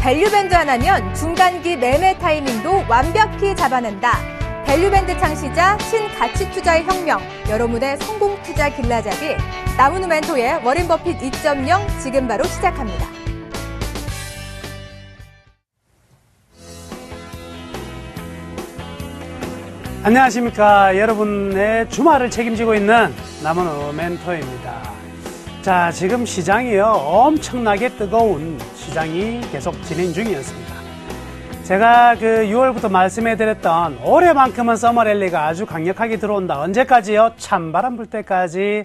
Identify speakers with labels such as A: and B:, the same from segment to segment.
A: 밸류밴드 하나면 중간기 매매 타이밍도 완벽히 잡아낸다. 밸류밴드 창시자 신가치 투자의 혁명 여러분의 성공 투자 길라잡이 나무누 멘토의 워렌 버핏 2.0 지금 바로 시작합니다.
B: 안녕하십니까 여러분의 주말을 책임지고 있는 나무노 멘토입니다. 자, 지금 시장이요. 엄청나게 뜨거운 시장이 계속 진행 중이었습니다. 제가 그 6월부터 말씀해 드렸던 올해만큼은 서머 랠리가 아주 강력하게 들어온다. 언제까지요? 찬바람 불 때까지.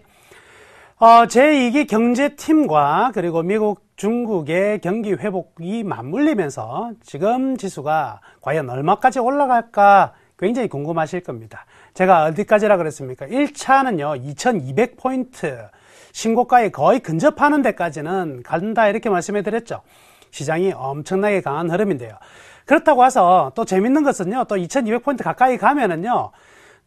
B: 어, 제2기 경제팀과 그리고 미국, 중국의 경기 회복이 맞물리면서 지금 지수가 과연 얼마까지 올라갈까 굉장히 궁금하실 겁니다. 제가 어디까지라 그랬습니까? 1차는요, 2200포인트. 신고가에 거의 근접하는 데까지는 간다 이렇게 말씀해 드렸죠. 시장이 엄청나게 강한 흐름인데요. 그렇다고 해서 또 재밌는 것은요. 또 2200포인트 가까이 가면은요.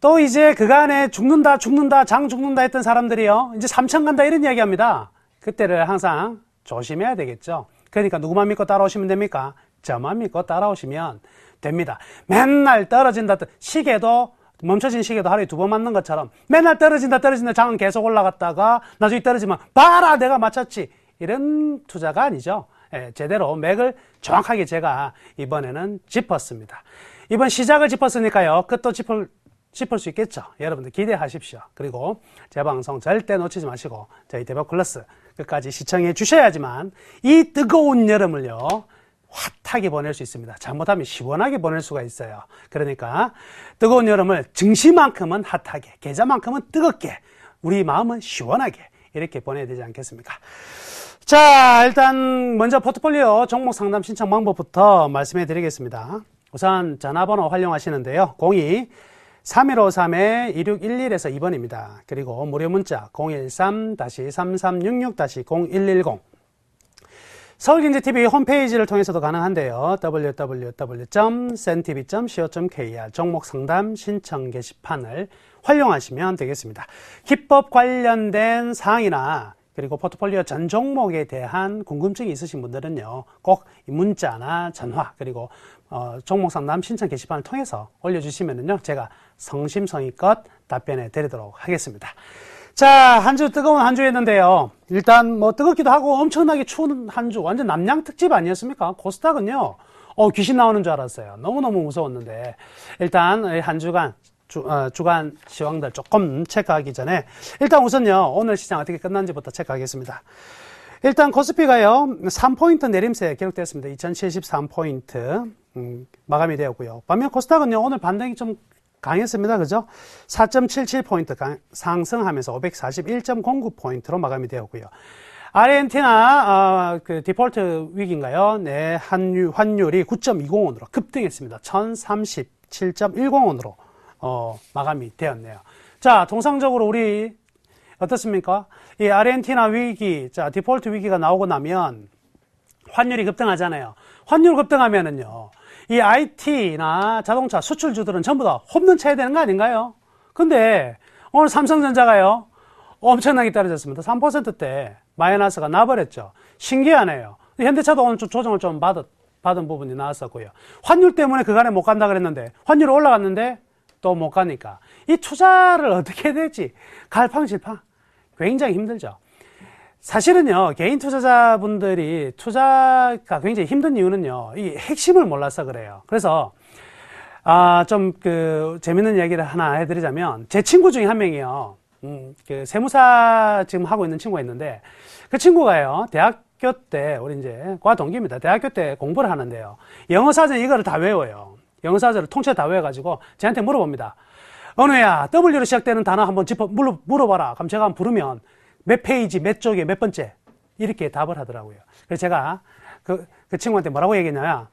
B: 또 이제 그간에 죽는다 죽는다 장 죽는다 했던 사람들이요. 이제 3000 간다 이런 이야기합니다. 그때를 항상 조심해야 되겠죠. 그러니까 누구만 믿고 따라오시면 됩니까? 저만 믿고 따라오시면 됩니다. 맨날 떨어진다. 시계도 멈춰진 시계도 하루에 두 번 맞는 것처럼 맨날 떨어진다 떨어진다 장은 계속 올라갔다가 나중에 떨어지면 봐라 내가 맞췄지 이런 투자가 아니죠. 예, 제대로 맥을 정확하게 제가 이번에는 짚었습니다. 이번 시작을 짚었으니까요. 끝도 짚을 짚을수 있겠죠. 여러분들 기대하십시오. 그리고 제 방송 절대 놓치지 마시고 저희 대박 클래스 끝까지 시청해 주셔야지만 이 뜨거운 여름을요. 핫하게 보낼 수 있습니다. 잘못하면 시원하게 보낼 수가 있어요. 그러니까 뜨거운 여름을 증시만큼은 핫하게, 계좌만큼은 뜨겁게, 우리 마음은 시원하게 이렇게 보내야 되지 않겠습니까? 자, 일단 먼저 포트폴리오 종목 상담 신청 방법부터 말씀해 드리겠습니다. 우선 전화번호 활용하시는데요. 02 3153-2611에서 2번입니다. 그리고 무료 문자 013-3366-0110 서울경제TV 홈페이지를 통해서도 가능한데요. www.sentv.co.kr 종목 상담 신청 게시판을 활용하시면 되겠습니다. 기법 관련된 사항이나 그리고 포트폴리오 전 종목에 대한 궁금증이 있으신 분들은요. 꼭 문자나 전화 그리고 어, 종목 상담 신청 게시판을 통해서 올려주시면은요. 제가 성심성의껏 답변해 드리도록 하겠습니다. 자, 한 주 뜨거운 한 주였는데요. 일단 뭐 뜨겁기도 하고 엄청나게 추운 한 주. 완전 남양 특집 아니었습니까? 코스닥은요. 어, 귀신 나오는 줄 알았어요. 너무너무 무서웠는데. 일단 한 주간 주, 어, 간 시황들 조금 체크하기 전에 일단 우선요. 오늘 시장 어떻게 끝난지부터 체크하겠습니다. 일단 코스피가요. 3포인트 내림세 기록됐습니다. 2073포인트 음, 마감이 되었고요. 반면 코스닥은요. 오늘 반등이 좀 강했습니다. 그죠? 4.77포인트 상승하면서 541.09포인트로 마감이 되었고요. 아르헨티나 어, 그 디폴트 위기인가요? 네, 환율, 환율이 9.20원으로 급등했습니다. 1037.10원으로 어, 마감이 되었네요. 자, 통상적으로 우리 어떻습니까? 이 아르헨티나 위기, 자, 디폴트 위기가 나오고 나면 환율이 급등하잖아요. 환율 급등하면은요. 이 IT나 자동차 수출주들은 전부 다 홈런 쳐야 되는 거 아닌가요? 근데 오늘 삼성전자가요. 엄청나게 떨어졌습니다. 3%대 마이너스가 나버렸죠. 신기하네요. 현대차도 오늘 좀 조정을 좀 받았, 받은 부분이 나왔었고요. 환율 때문에 그간에 못 간다 그랬는데 환율이 올라갔는데 또 못 가니까 이 투자를 어떻게 해야 될지 갈팡질팡 굉장히 힘들죠. 사실은요, 개인 투자자분들이 투자가 굉장히 힘든 이유는요, 이 핵심을 몰라서 그래요. 그래서, 아, 좀, 그, 재밌는 얘기를 하나 해드리자면, 제 친구 중에 한 명이요, 음, 그, 세무사 지금 하고 있는 친구가 있는데, 그 친구가요, 대학교 때, 우리 이제, 과 동기입니다. 대학교 때 공부를 하는데요, 영어사전 이거를 다 외워요. 영어사전을 통째 다 외워가지고, 저한테 물어봅니다. 은혜야, W로 시작되는 단어 한번 짚어, 물어봐라. 그럼 제가 한번 부르면, 몇 페이지, 몇 쪽에, 몇 번째. 이렇게 답을 하더라고요. 그래서 제가 그, 그 친구한테 뭐라고 얘기했냐면,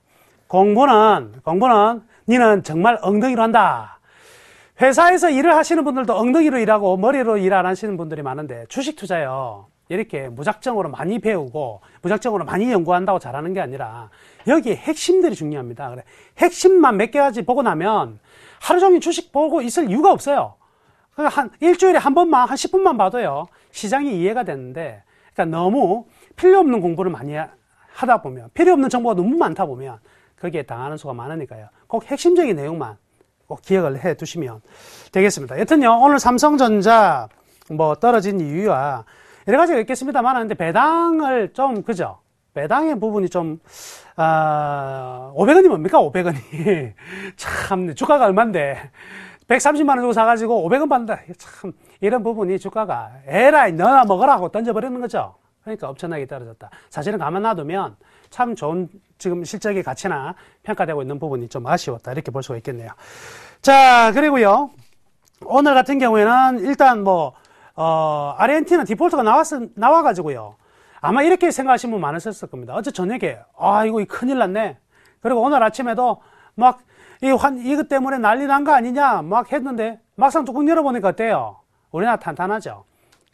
B: 공부는, 공부는 니는 정말 엉덩이로 한다. 회사에서 일을 하시는 분들도 엉덩이로 일하고 머리로 일 안 하시는 분들이 많은데 주식 투자요. 이렇게 무작정으로 많이 배우고 무작정으로 많이 연구한다고 잘하는 게 아니라 여기 핵심들이 중요합니다. 그래. 핵심만 몇 개까지 보고 나면 하루 종일 주식 보고 있을 이유가 없어요. 한 일주일에 한 번만 한 10분만 봐도요. 시장이 이해가 되는데 그러니까 너무 필요 없는 공부를 많이 하다 보면 필요 없는 정보가 너무 많다 보면 거기에 당하는 수가 많으니까요. 꼭 핵심적인 내용만 꼭 기억을 해 두시면 되겠습니다. 여튼요, 오늘 삼성전자 뭐 떨어진 이유와 여러 가지가 있겠습니다만 하데 배당을 좀, 그죠? 배당의 부분이 좀, 아, 500원이 뭡니까? 500원이. 참, 주가가 얼만데. 130만 원 주고 사가지고 500원 받는다. 참 이런 부분이 주가가 에라이 너나 먹으라고 던져버리는 거죠. 그러니까 엄청나게 떨어졌다. 사실은 가만 놔두면 참 좋은 지금 실적이 가치나 평가되고 있는 부분이 좀 아쉬웠다. 이렇게 볼 수가 있겠네요. 자, 그리고요. 오늘 같은 경우에는 일단 뭐, 어, 아르헨티나 디폴트가 나왔, 나와가지고요. 아마 이렇게 생각하신 분 많으셨을 겁니다. 어제 저녁에, 아, 이거 큰일 났네. 그리고 오늘 아침에도 막이 환, 이것 때문에 난리 난 거 아니냐 막 했는데 막상 뚜껑 열어보니까 어때요? 우리나라 탄탄하죠?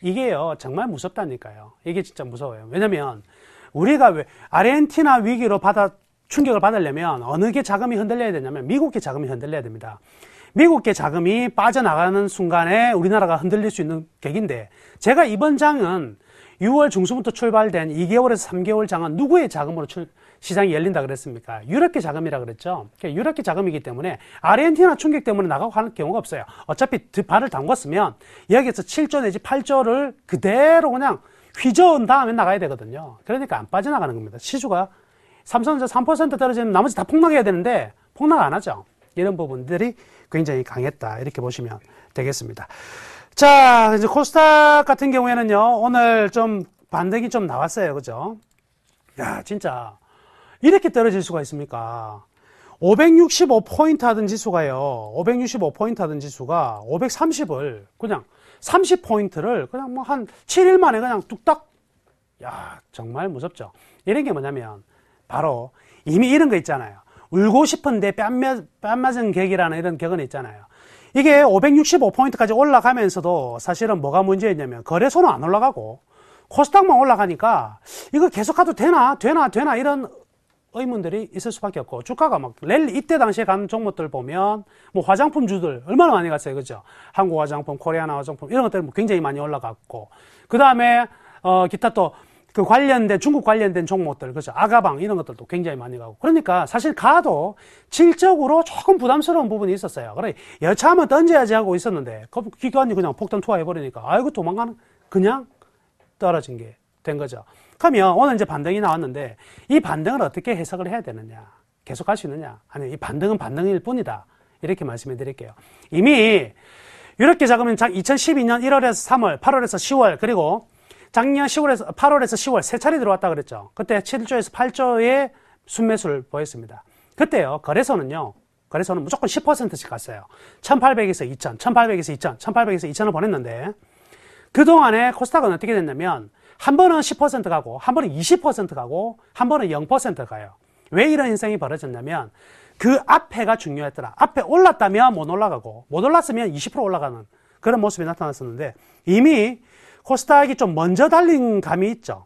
B: 이게요, 정말 무섭다니까요. 이게 진짜 무서워요. 왜냐면 우리가 왜 아르헨티나 위기로 받아 충격을 받으려면 어느 게 자금이 흔들려야 되냐면 미국의 자금이 흔들려야 됩니다. 미국의 자금이 빠져나가는 순간에 우리나라가 흔들릴 수 있는 계기인데 제가 이번 장은 6월 중순부터 출발된 2개월에서 3개월 장은 누구의 자금으로 출, 시장이 열린다 그랬습니까? 유럽계 자금이라 그랬죠. 그러니까 유럽계 자금이기 때문에 아르헨티나 충격 때문에 나가고 하는 경우가 없어요. 어차피 드 발을 담궜으면 여기에서 7조 내지 8조를 그대로 그냥 휘저은 다음에 나가야 되거든요. 그러니까 안 빠져나가는 겁니다. 시주가 삼성전자 3% 떨어지면 나머지 다 폭락해야 되는데 폭락 안 하죠. 이런 부분들이 굉장히 강했다. 이렇게 보시면 되겠습니다. 자, 이제 코스닥 같은 경우에는요, 오늘 좀 반등이 좀 나왔어요. 그죠? 야, 진짜 이렇게 떨어질 수가 있습니까? 565포인트 하던 지수가요, 565포인트 하던 지수가 530을 그냥 30포인트를 그냥 뭐 한 7일 만에 그냥 뚝딱, 야, 정말 무섭죠. 이런 게 뭐냐면, 바로 이미 이런 거 있잖아요. 울고 싶은데 뺨, 뺨 맞은 객이라는 이런 격은 있잖아요. 이게 565포인트까지 올라가면서도 사실은 뭐가 문제였냐면 거래소는 안 올라가고 코스닥만 올라가니까 이거 계속 가도 되나 되나 되나 이런 의문들이 있을 수밖에 없고 주가가 막 랠리 이때 당시에 간 종목들 보면 뭐 화장품주들 얼마나 많이 갔어요 그죠 한국 화장품 코리아나 화장품 이런 것들 뭐 굉장히 많이 올라갔고 그 다음에 어 기타 또 그 관련된 중국 관련된 종목들 그죠 아가방 이런 것들도 굉장히 많이 가고 그러니까 사실 가도 질적으로 조금 부담스러운 부분이 있었어요 그래 여차하면 던져야지 하고 있었는데 그 기관이 그냥 폭탄 투하해 버리니까 아이고 도망가는 그냥 떨어진 게 된 거죠. 그러면 오늘 이제 반등이 나왔는데 이 반등을 어떻게 해석을 해야 되느냐? 계속 할 수 있느냐? 아니, 이 반등은 반등일 뿐이다. 이렇게 말씀해 드릴게요. 이미 이렇게 잡으면 2012년 1월에서 3월, 8월에서 10월, 그리고 작년 10월에서 8월에서 10월 세 차례 들어왔다 그랬죠. 그때 7조에서 8조의 순매수를 보였습니다. 그때요. 거래소는요. 거래소는 무조건 10%씩 갔어요. 1800에서 2000, 1800에서 2000, 1800에서 2000을 보냈는데 그동안에 코스닥은 어떻게 됐냐면 한 번은 10% 가고, 한 번은 20% 가고, 한 번은 0% 가요. 왜 이런 인생이 벌어졌냐면, 그 앞에가 중요했더라. 앞에 올랐다면 못 올라가고, 못 올랐으면 20% 올라가는 그런 모습이 나타났었는데, 이미 코스닥이 좀 먼저 달린 감이 있죠.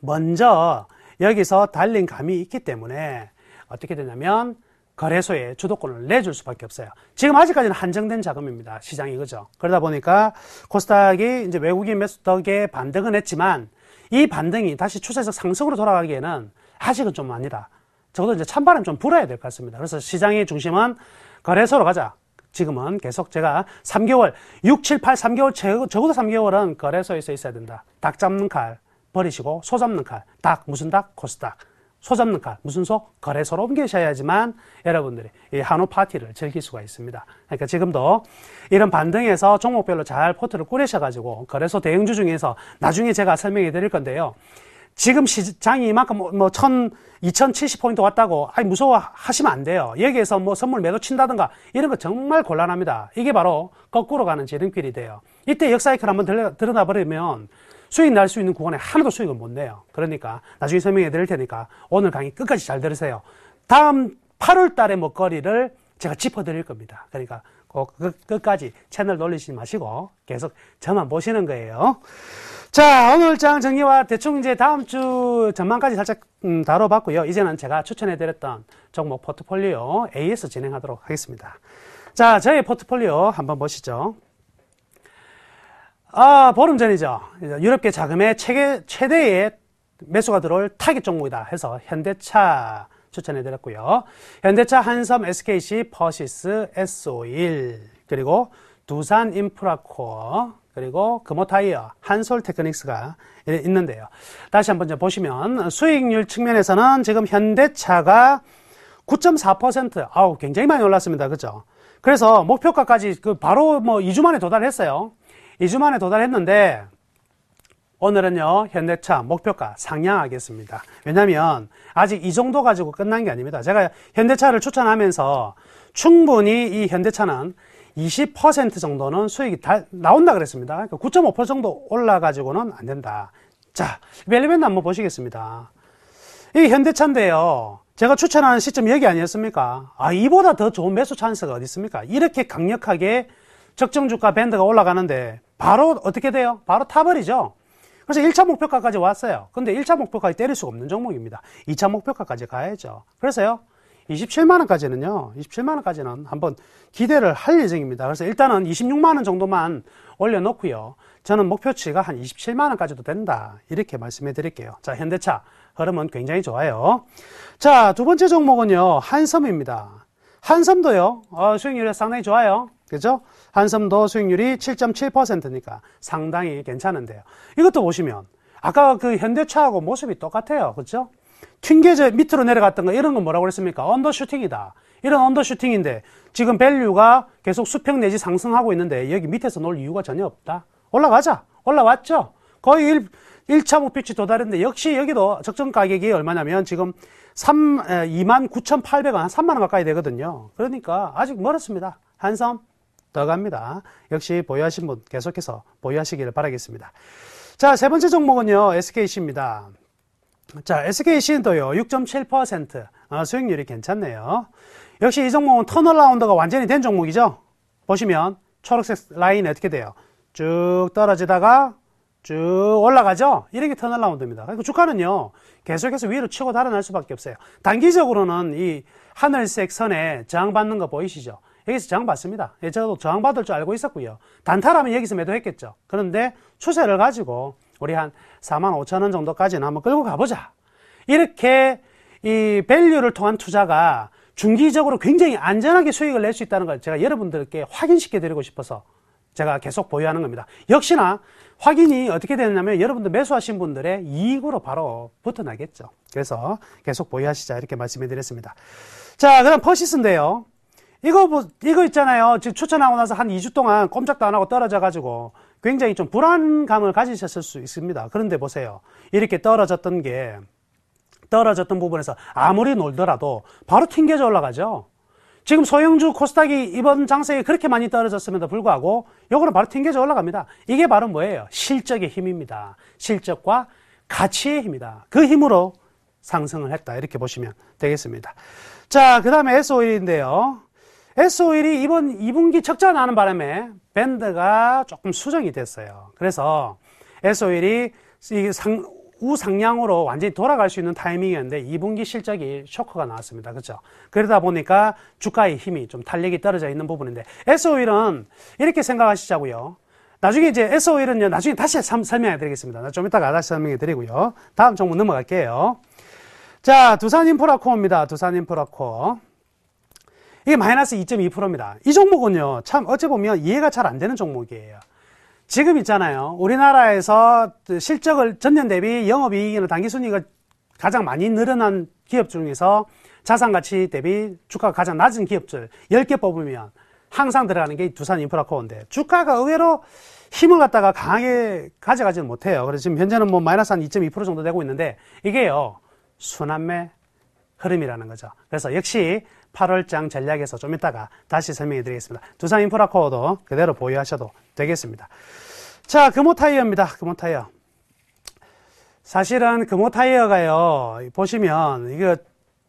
B: 먼저 여기서 달린 감이 있기 때문에, 어떻게 되냐면, 거래소에 주도권을 내줄 수밖에 없어요. 지금 아직까지는 한정된 자금입니다. 시장이 그죠. 그러다 보니까 코스닥이 이제 외국인 매수덕에 반등은 했지만 이 반등이 다시 추세적 상승으로 돌아가기에는 아직은 좀 아니다. 적어도 이제 찬바람 좀 불어야 될 것 같습니다. 그래서 시장의 중심은 거래소로 가자. 지금은 계속 제가 3개월, 6, 7, 8, 3개월, 적어도 3개월은 거래소에서 있어야 된다. 닭 잡는 칼 버리시고 소 잡는 칼. 닭, 무슨 닭? 코스닥. 소잡는 칼, 무슨 소? 거래소로 옮기셔야지만 여러분들이 이 한우 파티를 즐길 수가 있습니다. 그러니까 지금도 이런 반등에서 종목별로 잘 포트를 꾸리셔가지고 거래소 대응주 중에서 나중에 제가 설명해 드릴 건데요. 지금 시장이 이만큼 뭐, 뭐 천, 2 0 7 0 포인트 왔다고, 아니, 무서워하시면 안 돼요. 여기에서 뭐 선물 매도 친다든가, 이런 거 정말 곤란합니다. 이게 바로 거꾸로 가는 지름길이 돼요. 이때 역사이클 한번 들여나버리면 수익 날 수 있는 구간에 하나도 수익을 못 내요. 그러니까 나중에 설명해 드릴 테니까 오늘 강의 끝까지 잘 들으세요. 다음 8월 달의 먹거리를 제가 짚어 드릴 겁니다. 그러니까 꼭 끝까지 채널 돌리지 마시고 계속 저만 보시는 거예요. 자, 오늘 장 정리와 대충 이제 다음 주 전망까지 살짝 음, 다뤄봤고요. 이제는 제가 추천해 드렸던 종목 포트폴리오 AS 진행하도록 하겠습니다. 자, 저희 포트폴리오 한번 보시죠. 아, 보름 전이죠. 유럽계 자금의 체계, 최대의 매수가 들어올 타깃 종목이다 해서 현대차 추천해드렸고요. 현대차, 한섬, SKC, 퍼시스, s o 1 그리고 두산 인프라코어 그리고 금호타이어, 한솔테크닉스가 있는데요. 다시 한번 보시면 수익률 측면에서는 지금 현대차가 9.4% 아우 굉장히 많이 올랐습니다. 그죠? 렇 그래서 목표가까지 그 바로 뭐 2주 만에 도달했어요. 2주 만에 도달했는데 오늘은요 현대차 목표가 상향하겠습니다 왜냐하면 아직 이 정도 가지고 끝난 게 아닙니다 제가 현대차를 추천하면서 충분히 이 현대차는 20% 정도는 수익이 다, 나온다 그랬습니다 9.5% 그러니까 정도 올라가지고는 안 된다 자 벨리밴드 한번 보시겠습니다 이 현대차인데요 제가 추천하는 시점 여기 아니었습니까 아 이보다 더 좋은 매수 찬스가 어디 있습니까 이렇게 강력하게 적정 주가 밴드가 올라가는데 바로 어떻게 돼요? 바로 타버리죠. 그래서 1차 목표가까지 왔어요. 근데 1차 목표까지 때릴 수가 없는 종목입니다. 2차 목표가까지 가야죠. 그래서요. 27만원까지는요, 27만원까지는 한번 기대를 할 예정입니다. 그래서 일단은 26만원 정도만 올려놓고요. 저는 목표치가 한 27만원까지도 된다. 이렇게 말씀해 드릴게요. 자, 현대차. 흐름은 굉장히 좋아요. 자, 두 번째 종목은요, 한섬입니다. 한섬도요, 어, 수익률이 상당히 좋아요. 그죠? 한섬도 수익률이 7.7%니까 상당히 괜찮은데요. 이것도 보시면 아까 그 현대차하고 모습이 똑같아요. 그렇죠? 튕겨져 밑으로 내려갔던 거 이런 건 뭐라고 그랬습니까? 언더슈팅이다. 이런 언더슈팅인데 지금 밸류가 계속 수평 내지 상승하고 있는데 여기 밑에서 놀 이유가 전혀 없다. 올라가자. 올라왔죠? 거의 1, 1차 목표치 도달했는데 역시 여기도 적정 가격이 얼마냐면 지금 3, 29,800원, 3만원 가까이 되거든요. 그러니까 아직 멀었습니다. 한섬. 떠갑니다. 역시 보유하신 분 계속해서 보유하시기를 바라겠습니다. 자, 세 번째 종목은요, SKC입니다. 자, SKC도요, 6.7% 아, 수익률이 괜찮네요. 역시 이 종목은 터널 라운드가 완전히 된 종목이죠. 보시면 초록색 라인이 어떻게 돼요? 쭉 떨어지다가 쭉 올라가죠? 이런 게 터널 라운드입니다그러니 주가는요, 계속해서 위로 치고 달아날 수밖에 없어요. 단기적으로는 이 하늘색 선에 저항받는 거 보이시죠? 여기서 저항받습니다. 예, 저도 저항받을 줄 알고 있었고요. 단타라면 여기서 매도했겠죠. 그런데 추세를 가지고 우리 한 4만 5천 원 정도까지는 한번 끌고 가보자. 이렇게 이 밸류를 통한 투자가 중기적으로 굉장히 안전하게 수익을 낼 수 있다는 걸 제가 여러분들께 확인시켜 드리고 싶어서 제가 계속 보유하는 겁니다. 역시나 확인이 어떻게 되느냐면 여러분들 매수하신 분들의 이익으로 바로 붙어나겠죠. 그래서 계속 보유하시자 이렇게 말씀해 드렸습니다. 자, 그럼 퍼시스인데요. 이거 뭐 이거 있잖아요. 지금 추천 하고 나서 한 2주 동안 꼼짝도 안 하고 떨어져 가지고 굉장히 좀 불안감을 가지셨을 수 있습니다. 그런데 보세요. 이렇게 떨어졌던 게 떨어졌던 부분에서 아무리 놀더라도 바로 튕겨져 올라가죠. 지금 소형주 코스닥이 이번 장세에 그렇게 많이 떨어졌음에도 불구하고 요거는 바로 튕겨져 올라갑니다. 이게 바로 뭐예요? 실적의 힘입니다. 실적과 가치의 힘이다. 그 힘으로 상승을 했다. 이렇게 보시면 되겠습니다. 자, 그 다음에 SO일인데요. SOL이 이번 2분기 적자 나는 바람에 밴드가 조금 수정이 됐어요. 그래서 SOL이 상, 우상향으로 완전히 돌아갈 수 있는 타이밍이었는데 2분기 실적이 쇼크가 나왔습니다. 그렇죠? 그러다 보니까 주가의 힘이 좀 탄력이 떨어져 있는 부분인데 SOL은 이렇게 생각하시자고요. 나중에 이제 s o l 은 나중에 다시 설명해 드리겠습니다. 좀 이따가 다시 설명해 드리고요. 다음 종목 넘어갈게요. 자, 두산인프라코어입니다. 두산인프라코어. 이게 마이너스 2.2%입니다. 이 종목은요, 참 어찌 보면 이해가 잘 안 되는 종목이에요. 지금 있잖아요. 우리나라에서 실적을 전년 대비 영업이익이나 단기순이익가 가장 많이 늘어난 기업 중에서 자산가치 대비 주가가 가장 낮은 기업들 10개 뽑으면 항상 들어가는 게 두산 인프라코어인데 주가가 의외로 힘을 갖다가 강하게 가져가지는 못해요. 그래서 지금 현재는 뭐 마이너스 한 2.2% 정도 되고 있는데 이게요. 순환매 흐름이라는 거죠. 그래서 역시 8월장 전략에서 좀 이따가 다시 설명해 드리겠습니다. 두산 인프라 코어도 그대로 보유하셔도 되겠습니다. 자, 금호 타이어입니다. 금호 타이어. 사실은 금호 타이어가요, 보시면, 이거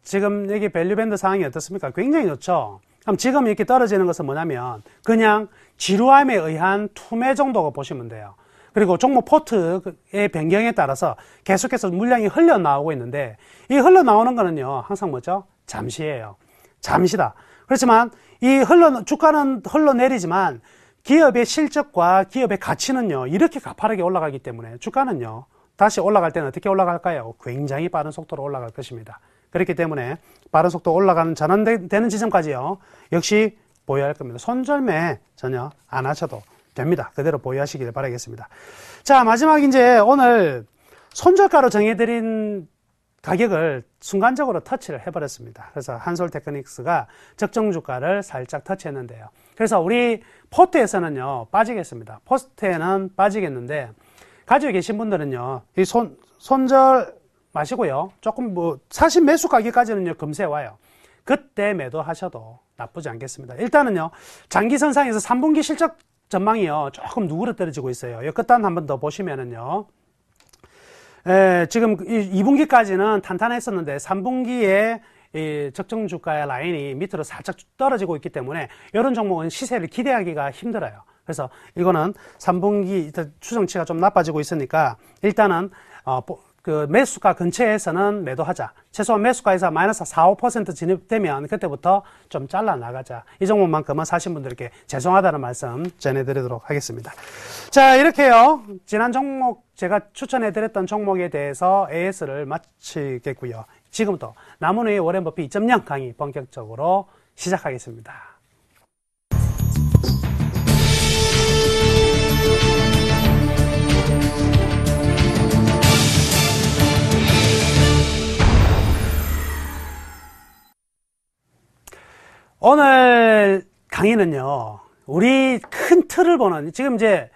B: 지금 여기 밸류밴드 상황이 어떻습니까? 굉장히 좋죠? 그럼 지금 이렇게 떨어지는 것은 뭐냐면, 그냥 지루함에 의한 투매 정도가 보시면 돼요. 그리고 종목 포트의 변경에 따라서 계속해서 물량이 흘러나오고 있는데, 이 흘러나오는 거는요, 항상 뭐죠? 잠시예요. 잠시다. 그렇지만 이 흘러 주가는 흘러내리지만 기업의 실적과 기업의 가치는요 이렇게 가파르게 올라가기 때문에 주가는요 다시 올라갈 때는 어떻게 올라갈까요? 굉장히 빠른 속도로 올라갈 것입니다. 그렇기 때문에 빠른 속도 올라가는 전환되는 지점까지요 역시 보유할 겁니다. 손절매 전혀 안 하셔도 됩니다. 그대로 보유하시길 바라겠습니다. 자 마지막 이제 오늘 손절가로 정해드린 가격을 순간적으로 터치를 해버렸습니다. 그래서 한솔 테크닉스가 적정 주가를 살짝 터치했는데요. 그래서 우리 포트에서는요, 빠지겠습니다. 포스트에는 빠지겠는데, 가지고 계신 분들은요, 이 손, 손절 마시고요. 조금 뭐, 사실 매수 가격까지는요 금세 와요. 그때 매도하셔도 나쁘지 않겠습니다. 일단은요, 장기선상에서 3분기 실적 전망이요, 조금 누그러뜨려지고 있어요. 이 끝단 한 번 더 보시면은요, 에, 예, 지금 2분기까지는 탄탄했었는데 3분기에 적정 주가의 라인이 밑으로 살짝 떨어지고 있기 때문에 이런 종목은 시세를 기대하기가 힘들어요. 그래서 이거는 3분기 추정치가 좀 나빠지고 있으니까 일단은 어, 그 매수가 근처에서는 매도하자. 최소한 매수가에서 마이너스 4, 5% 진입되면 그때부터 좀 잘라 나가자. 이 종목만큼은 사신 분들께 죄송하다는 말씀 전해드리도록 하겠습니다. 자 이렇게요 지난 종목 제가 추천해드렸던 종목에 대해서 AS를 마치겠고요. 지금부터 나무의 워렌 버피 2.0 강의 본격적으로 시작하겠습니다. 오늘 강의는요, 우리 큰 틀을 보는, 지금 이제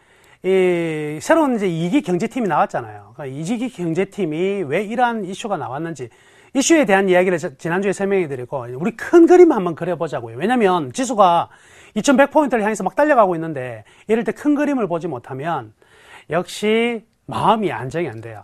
B: 이 새로운 이제 2기 경제팀이 나왔잖아요. 그러니까 2기 경제팀이 왜 이러한 이슈가 나왔는지 이슈에 대한 이야기를 지난주에 설명해 드리고 우리 큰 그림 한번 그려보자고요. 왜냐면 지수가 2100포인트를 향해서 막 달려가고 있는데 이럴 때 큰 그림을 보지 못하면 역시 마음이 안정이 안 돼요.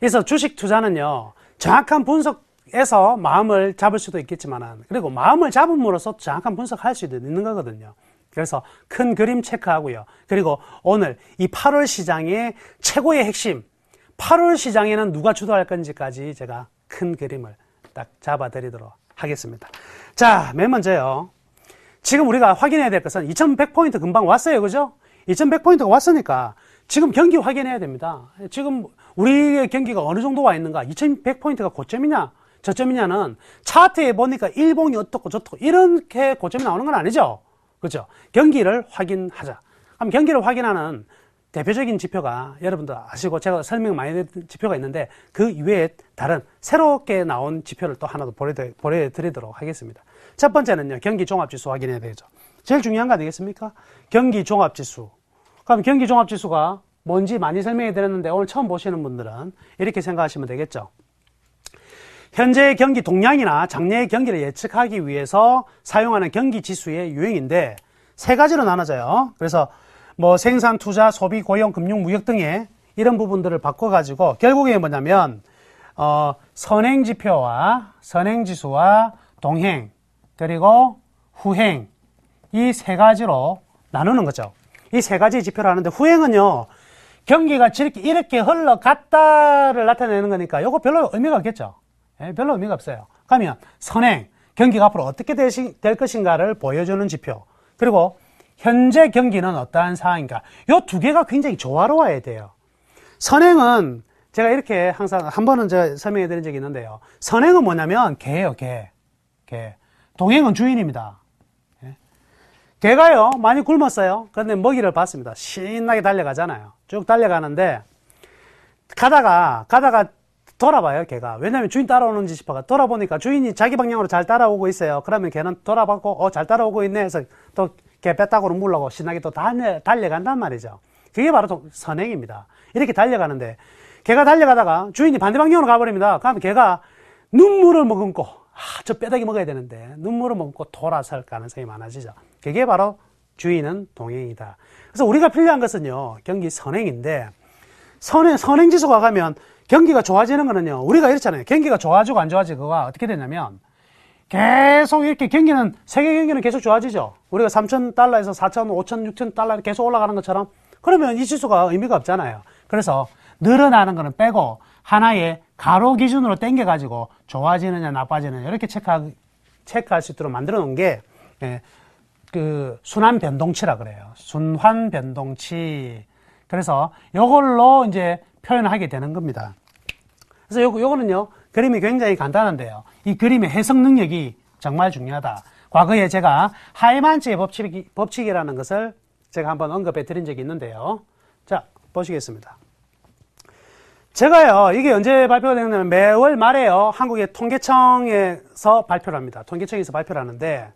B: 그래서 주식 투자는요. 정확한 분석에서 마음을 잡을 수도 있겠지만 그리고 마음을 잡음으로써 정확한 분석할 수도 있는 거거든요. 그래서 큰 그림 체크하고요. 그리고 오늘 이 8월 시장의 최고의 핵심, 8월 시장에는 누가 주도할 건지까지 제가 큰 그림을 딱 잡아드리도록 하겠습니다. 자, 맨 먼저요. 지금 우리가 확인해야 될 것은 2100포인트 금방 왔어요. 그죠? 2100포인트가 왔으니까 지금 경기 확인해야 됩니다. 지금 우리의 경기가 어느 정도 와 있는가? 2100포인트가 고점이냐? 저점이냐는 차트에 보니까 일봉이 어떻고 저렇고 이렇게 고점이 나오는 건 아니죠? 그렇죠? 경기를 확인하자. 그럼 경기를 확인하는 대표적인 지표가 여러분도 아시고 제가 설명 많이 드린 지표가 있는데 그 이외에 다른 새롭게 나온 지표를 또 하나 더 보내드리도록 하겠습니다. 첫 번째는요, 경기 종합지수 확인해야 되죠. 제일 중요한 거 아니겠습니까? 경기 종합지수. 그럼 경기 종합지수가 뭔지 많이 설명해 드렸는데 오늘 처음 보시는 분들은 이렇게 생각하시면 되겠죠. 현재의 경기 동향이나 장래의 경기를 예측하기 위해서 사용하는 경기 지수의 유형인데 세 가지로 나눠져요. 그래서 뭐 생산, 투자, 소비, 고용, 금융, 무역 등의 이런 부분들을 바꿔가지고 결국에 뭐냐면 어, 선행 지표와 선행 지수와 동행 그리고 후행 이 세 가지로 나누는 거죠. 이 세 가지 지표를 하는데 후행은요 경기가 이렇게 이렇게 흘러갔다를 나타내는 거니까 이거 별로 의미가 없겠죠. 예, 별로 의미가 없어요. 그러면 선행, 경기가 앞으로 어떻게 될 것인가를 보여주는 지표. 그리고 현재 경기는 어떠한 상황인가. 이 두 개가 굉장히 조화로워야 돼요. 선행은 제가 이렇게 항상 한 번은 제가 설명해 드린 적이 있는데요. 선행은 뭐냐면 개예요, 개. 개. 동행은 주인입니다. 예. 개가요, 많이 굶었어요. 그런데 먹이를 봤습니다. 신나게 달려가잖아요. 쭉 달려가는데, 가다가, 가다가 돌아봐요, 걔가. 왜냐면 주인 따라오는지 싶어가 돌아보니까 주인이 자기 방향으로 잘 따라오고 있어요. 그러면 걔는 돌아봤고, 어, 잘 따라오고 있네 해서 또걔뺐다고로 물라고 신나게 또 달려, 달려간단 말이죠. 그게 바로 선행입니다. 이렇게 달려가는데, 걔가 달려가다가 주인이 반대 방향으로 가버립니다. 그러면 걔가 눈물을 머금고, 아, 저 뼈다귀 먹어야 되는데, 눈물을 머금고 돌아설 가능성이 많아지죠. 그게 바로 주인은 동행이다. 그래서 우리가 필요한 것은요, 경기 선행인데, 선행, 선행지수가 가면 경기가 좋아지는 거는요. 우리가 이렇잖아요. 경기가 좋아지고 안 좋아지고가 그 어떻게 되냐면 계속 이렇게 경기는 세계 경기는 계속 좋아지죠. 우리가 3천 달러에서 4천, 5천, 6천 달러 계속 올라가는 것처럼 그러면 이 지수가 의미가 없잖아요. 그래서 늘어나는 거는 빼고 하나의 가로 기준으로 땡겨 가지고 좋아지느냐 나빠지느냐 이렇게 체크 체크할 수 있도록 만들어 놓은 게 예, 그 순환 변동치라 그래요. 순환 변동치. 그래서 이걸로 이제 표현하게 되는 겁니다. 그래서 요거, 요거는요, 그림이 굉장히 간단한데요. 이 그림의 해석 능력이 정말 중요하다. 과거에 제가 하이만츠의 법칙, 법칙이라는 것을 제가 한번 언급해 드린 적이 있는데요. 자, 보시겠습니다. 제가요, 이게 언제 발표가 되냐면 매월 말에요, 한국의 통계청에서 발표를 합니다. 통계청에서 발표를 하는데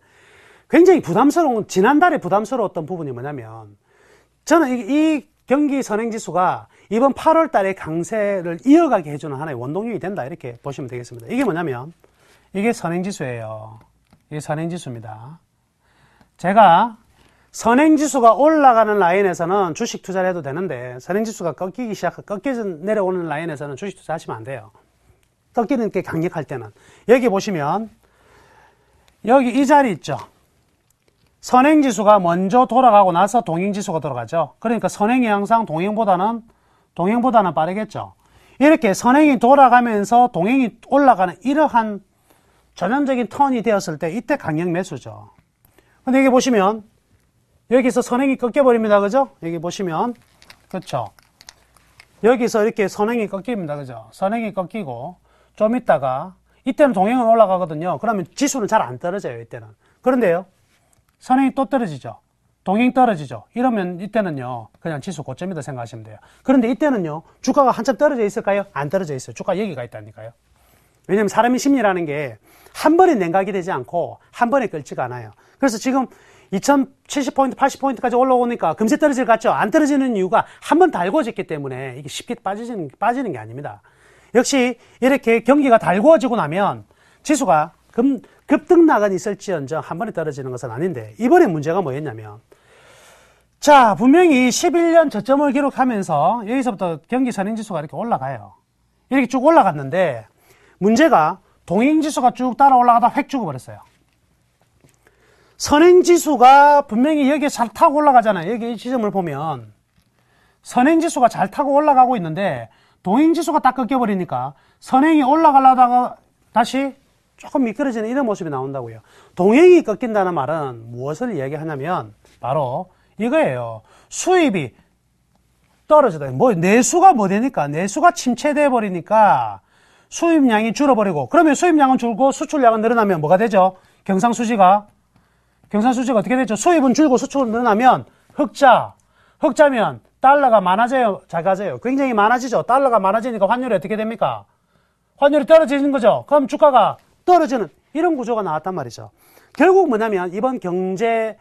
B: 굉장히 부담스러운, 지난달에 부담스러웠던 부분이 뭐냐면 저는 이, 이 경기 선행지수가 이번 8월 달에 강세를 이어가게 해주는 하나의 원동력이 된다. 이렇게 보시면 되겠습니다. 이게 뭐냐면, 이게 선행지수예요. 이게 선행지수입니다. 제가 선행지수가 올라가는 라인에서는 주식 투자를 해도 되는데, 선행지수가 꺾이기 시작, 꺾여져 내려오는 라인에서는 주식 투자 하시면 안 돼요. 꺾이는 게 강력할 때는. 여기 보시면, 여기 이 자리 있죠. 선행지수가 먼저 돌아가고 나서 동행지수가 돌아가죠. 그러니까 선행이 항상 동행보다는 동행보다는 빠르겠죠. 이렇게 선행이 돌아가면서 동행이 올라가는 이러한 전형적인 턴이 되었을 때 이때 강력 매수죠. 근데 여기 보시면 여기서 선행이 꺾여버립니다. 그죠? 여기 보시면 그렇죠. 여기서 이렇게 선행이 꺾입니다. 그죠? 선행이 꺾이고 좀 있다가 이때는 동행은 올라가거든요. 그러면 지수는 잘 안 떨어져요. 이때는. 그런데요. 선행이 또 떨어지죠. 동행 떨어지죠. 이러면 이때는요, 그냥 지수 고점이다 생각하시면 돼요. 그런데 이때는요, 주가가 한참 떨어져 있을까요? 안 떨어져 있어요. 주가 여기가 있다니까요. 왜냐면 사람의 심리라는 게 한 번에 냉각이 되지 않고 한 번에 끓지가 않아요. 그래서 지금 2070포인트, 80포인트까지 올라오니까 금세 떨어질 것 같죠? 안 떨어지는 이유가 한 번 달궈졌기 때문에 이게 쉽게 빠지는, 빠지는 게 아닙니다. 역시 이렇게 경기가 달궈지고 나면 지수가 금, 급등 나간 있을지언정 한 번에 떨어지는 것은 아닌데 이번에 문제가 뭐였냐면 자, 분명히 11년 저점을 기록하면서 여기서부터 경기 선행지수가 이렇게 올라가요. 이렇게 쭉 올라갔는데 문제가 동행지수가 쭉 따라 올라가다 획 죽어버렸어요. 선행지수가 분명히 여기에 잘 타고 올라가잖아요. 여기 이 지점을 보면 선행지수가 잘 타고 올라가고 있는데 동행지수가 딱 꺾여버리니까 선행이 올라가려다가 다시 조금 미끄러지는 이런 모습이 나온다고요. 동행이 꺾인다는 말은 무엇을 얘기하냐면 바로 이거예요. 수입이 떨어지다. 뭐 내수가 뭐 되니까 내수가 침체돼 버리니까 수입량이 줄어버리고 그러면 수입량은 줄고 수출량은 늘어나면 뭐가 되죠? 경상수지가 경상수지가 어떻게 되죠? 수입은 줄고 수출은 늘어나면 흑자 흑자면 달러가 많아져요, 작아져요. 굉장히 많아지죠. 달러가 많아지니까 환율이 어떻게 됩니까? 환율이 떨어지는 거죠. 그럼 주가가 떨어지는 이런 구조가 나왔단 말이죠. 결국 뭐냐면 이번 경제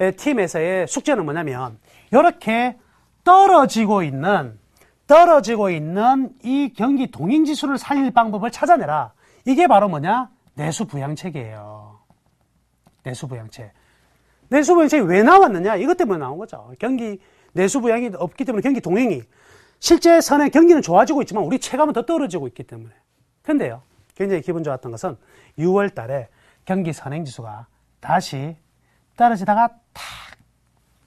B: 예, 팀에서의 숙제는 뭐냐면 이렇게 떨어지고 있는 떨어지고 있는 이 경기 동행 지수를 살릴 방법을 찾아내라. 이게 바로 뭐냐? 내수 부양책이에요. 내수 부양책. 내수 부양책이 왜 나왔느냐? 이것 때문에 나온 거죠. 경기 내수 부양이 없기 때문에 경기 동행이 실제 선의 경기는 좋아지고 있지만 우리 체감은 더 떨어지고 있기 때문에. 근데요. 굉장히 기분 좋았던 것은 6월 달에 경기 선행 지수가 다시 떨어지다가 탁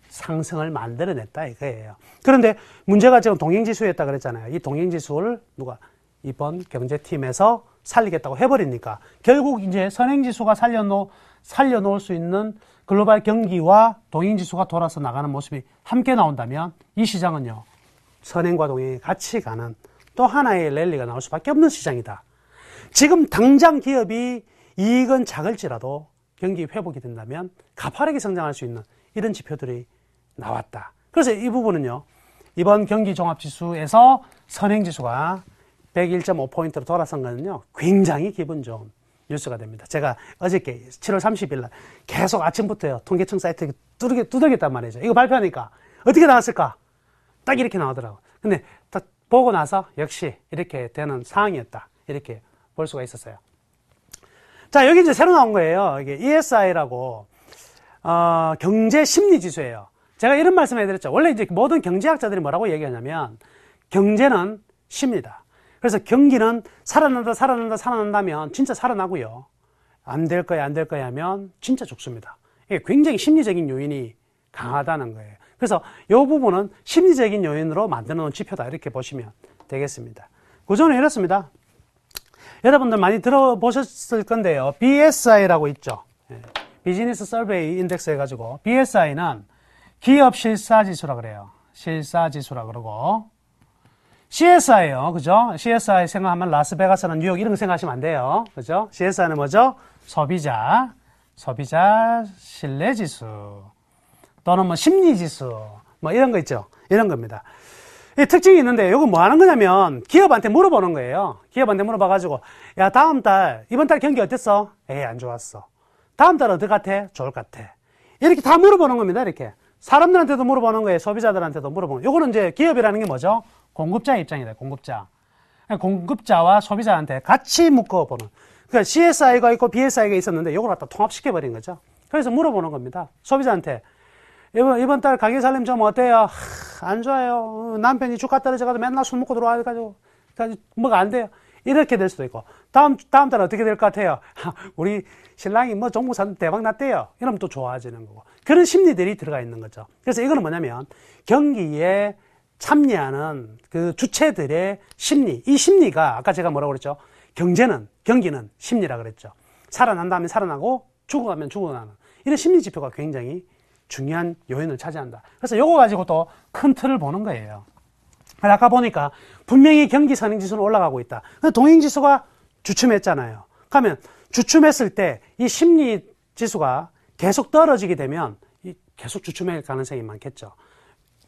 B: 상승을 만들어냈다 이거예요. 그런데 문제가 지금 동행지수였다 그랬잖아요. 이 동행지수를 누가 이번 경제팀에서 살리겠다고 해버리니까 결국 이제 선행지수가 살려놓, 살려놓을 수 있는 글로벌 경기와 동행지수가 돌아서 나가는 모습이 함께 나온다면 이 시장은요 선행과 동행이 같이 가는 또 하나의 랠리가 나올 수밖에 없는 시장이다. 지금 당장 기업이 이익은 작을지라도 경기 회복이 된다면 가파르게 성장할 수 있는 이런 지표들이 나왔다. 그래서 이 부분은요. 이번 경기 종합지수에서 선행지수가 101.5포인트로 돌아선 거는요. 굉장히 기분 좋은 뉴스가 됩니다. 제가 어저께 7월 30일 날 계속 아침부터요. 통계청 사이트 에 두들겨, 두들겼단 말이죠. 이거 발표하니까 어떻게 나왔을까? 딱 이렇게 나오더라고. 근데 딱 보고 나서 역시 이렇게 되는 상황이었다. 이렇게 볼 수가 있었어요. 자, 여기 이제 새로 나온 거예요. 이게 ESI라고, 어, 경제 심리 지수예요. 제가 이런 말씀 을 해드렸죠. 원래 이제 모든 경제학자들이 뭐라고 얘기하냐면, 경제는 쉽니다. 그래서 경기는 살아난다, 살아난다, 살아난다면 진짜 살아나고요. 안 될 거야, 안 될 거야 하면 진짜 죽습니다. 이게 굉장히 심리적인 요인이 강하다는 거예요. 그래서 요 부분은 심리적인 요인으로 만들어 놓은 지표다. 이렇게 보시면 되겠습니다. 그 전에 이렇습니다. 여러분들 많이 들어보셨을 건데요. BSI라고 있죠. 비즈니스 서베이 인덱스 해가지고 BSI는 기업 실사 지수라 그래요. 실사 지수라 그러고 CSI요. 그죠? CSI 생각하면 라스베가스나 뉴욕 이런 거 생각하시면 안 돼요. 그죠? CSI는 뭐죠? 소비자, 소비자 신뢰 지수 또는 뭐 심리 지수 뭐 이런 거 있죠. 이런 겁니다. 예, 특징이 있는데 이거 뭐 하는 거냐면 기업한테 물어보는 거예요. 기업한테 물어봐가지고 야 다음 달 이번 달 경기 어땠어? 에이 안 좋았어. 다음 달 어떨 것 같아? 좋을 것 같아. 이렇게 다 물어보는 겁니다. 이렇게 사람들한테도 물어보는 거예요. 소비자들한테도 물어보는. 이거는 이제 기업이라는 게 뭐죠? 공급자 입장이다. 공급자. 그러니까 공급자와 소비자한테 같이 묶어보는. 그러니까 CSI가 있고 BSI가 있었는데 이걸 갖다 통합시켜버린 거죠. 그래서 물어보는 겁니다. 소비자한테 이번, 이번 달 가게 살림 좀 어때요? 하, 안 좋아요. 어, 남편이 죽가 떨어져가지고 맨날 술 먹고 들어와가지고, 뭐가 안 돼요. 이렇게 될 수도 있고. 다음, 다음 달 어떻게 될 것 같아요? 우리 신랑이 뭐 종목 산 대박 났대요. 이러면 또 좋아지는 거고. 그런 심리들이 들어가 있는 거죠. 그래서 이거는 뭐냐면, 경기에 참여하는 그 주체들의 심리. 이 심리가 아까 제가 뭐라고 그랬죠? 경제는, 경기는 심리라 그랬죠. 살아난 다면 살아나고 죽어가면 죽어나는. 이런 심리 지표가 굉장히 중요한 요인을 차지한다. 그래서 요거 가지고 또 큰 틀을 보는 거예요. 아까 보니까 분명히 경기 선행 지수는 올라가고 있다. 동행 지수가 주춤했잖아요. 그러면 주춤했을 때 이 심리 지수가 계속 떨어지게 되면 계속 주춤할 가능성이 많겠죠.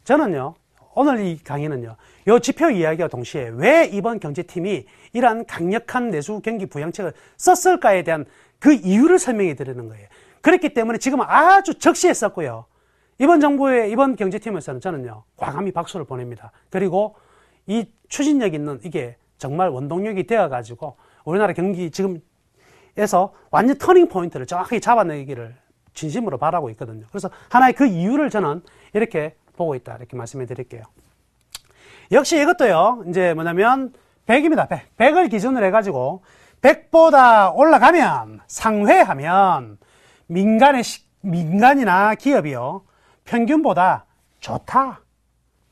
B: 저는요, 오늘 이 강의는요, 요 지표 이야기와 동시에 왜 이번 경제팀이 이러한 강력한 내수 경기 부양책을 썼을까에 대한 그 이유를 설명해 드리는 거예요. 그렇기 때문에 지금 아주 적시했었고요. 이번 정부의 이번 경제팀에서는 저는요, 과감히 박수를 보냅니다. 그리고 이 추진력 있는 이게 정말 원동력이 되어가지고 우리나라 경기 지금에서 완전 터닝 포인트를 정확히 잡아내기를 진심으로 바라고 있거든요. 그래서 하나의 그 이유를 저는 이렇게 보고 있다. 이렇게 말씀해 드릴게요. 역시 이것도요, 이제 뭐냐면 100입니다. 100. 100을 기준으로 해가지고 100보다 올라가면, 상회하면, 민간의 시, 민간이나 기업이요. 평균보다 좋다.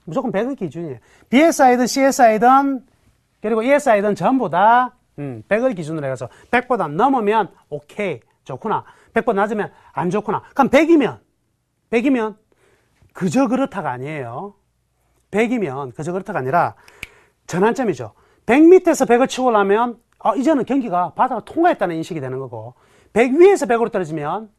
B: 무조건 100의 기준이에요. BSI든 CSI든 그리고 ESI든 전부 다 음, 100을 기준으로 해서 100보다 넘으면 오케이 좋구나 100보다 낮으면 안 좋구나 그럼 100이면 100이면 그저 그렇다가 아니에요 100이면 그저 그렇다가 아니라 전환점이죠 100 밑에서 100을 치고 나면 아, 이제는 경기가 바다가 통과했다는 인식이 되는 거고 100 위에서 100으로 떨어지면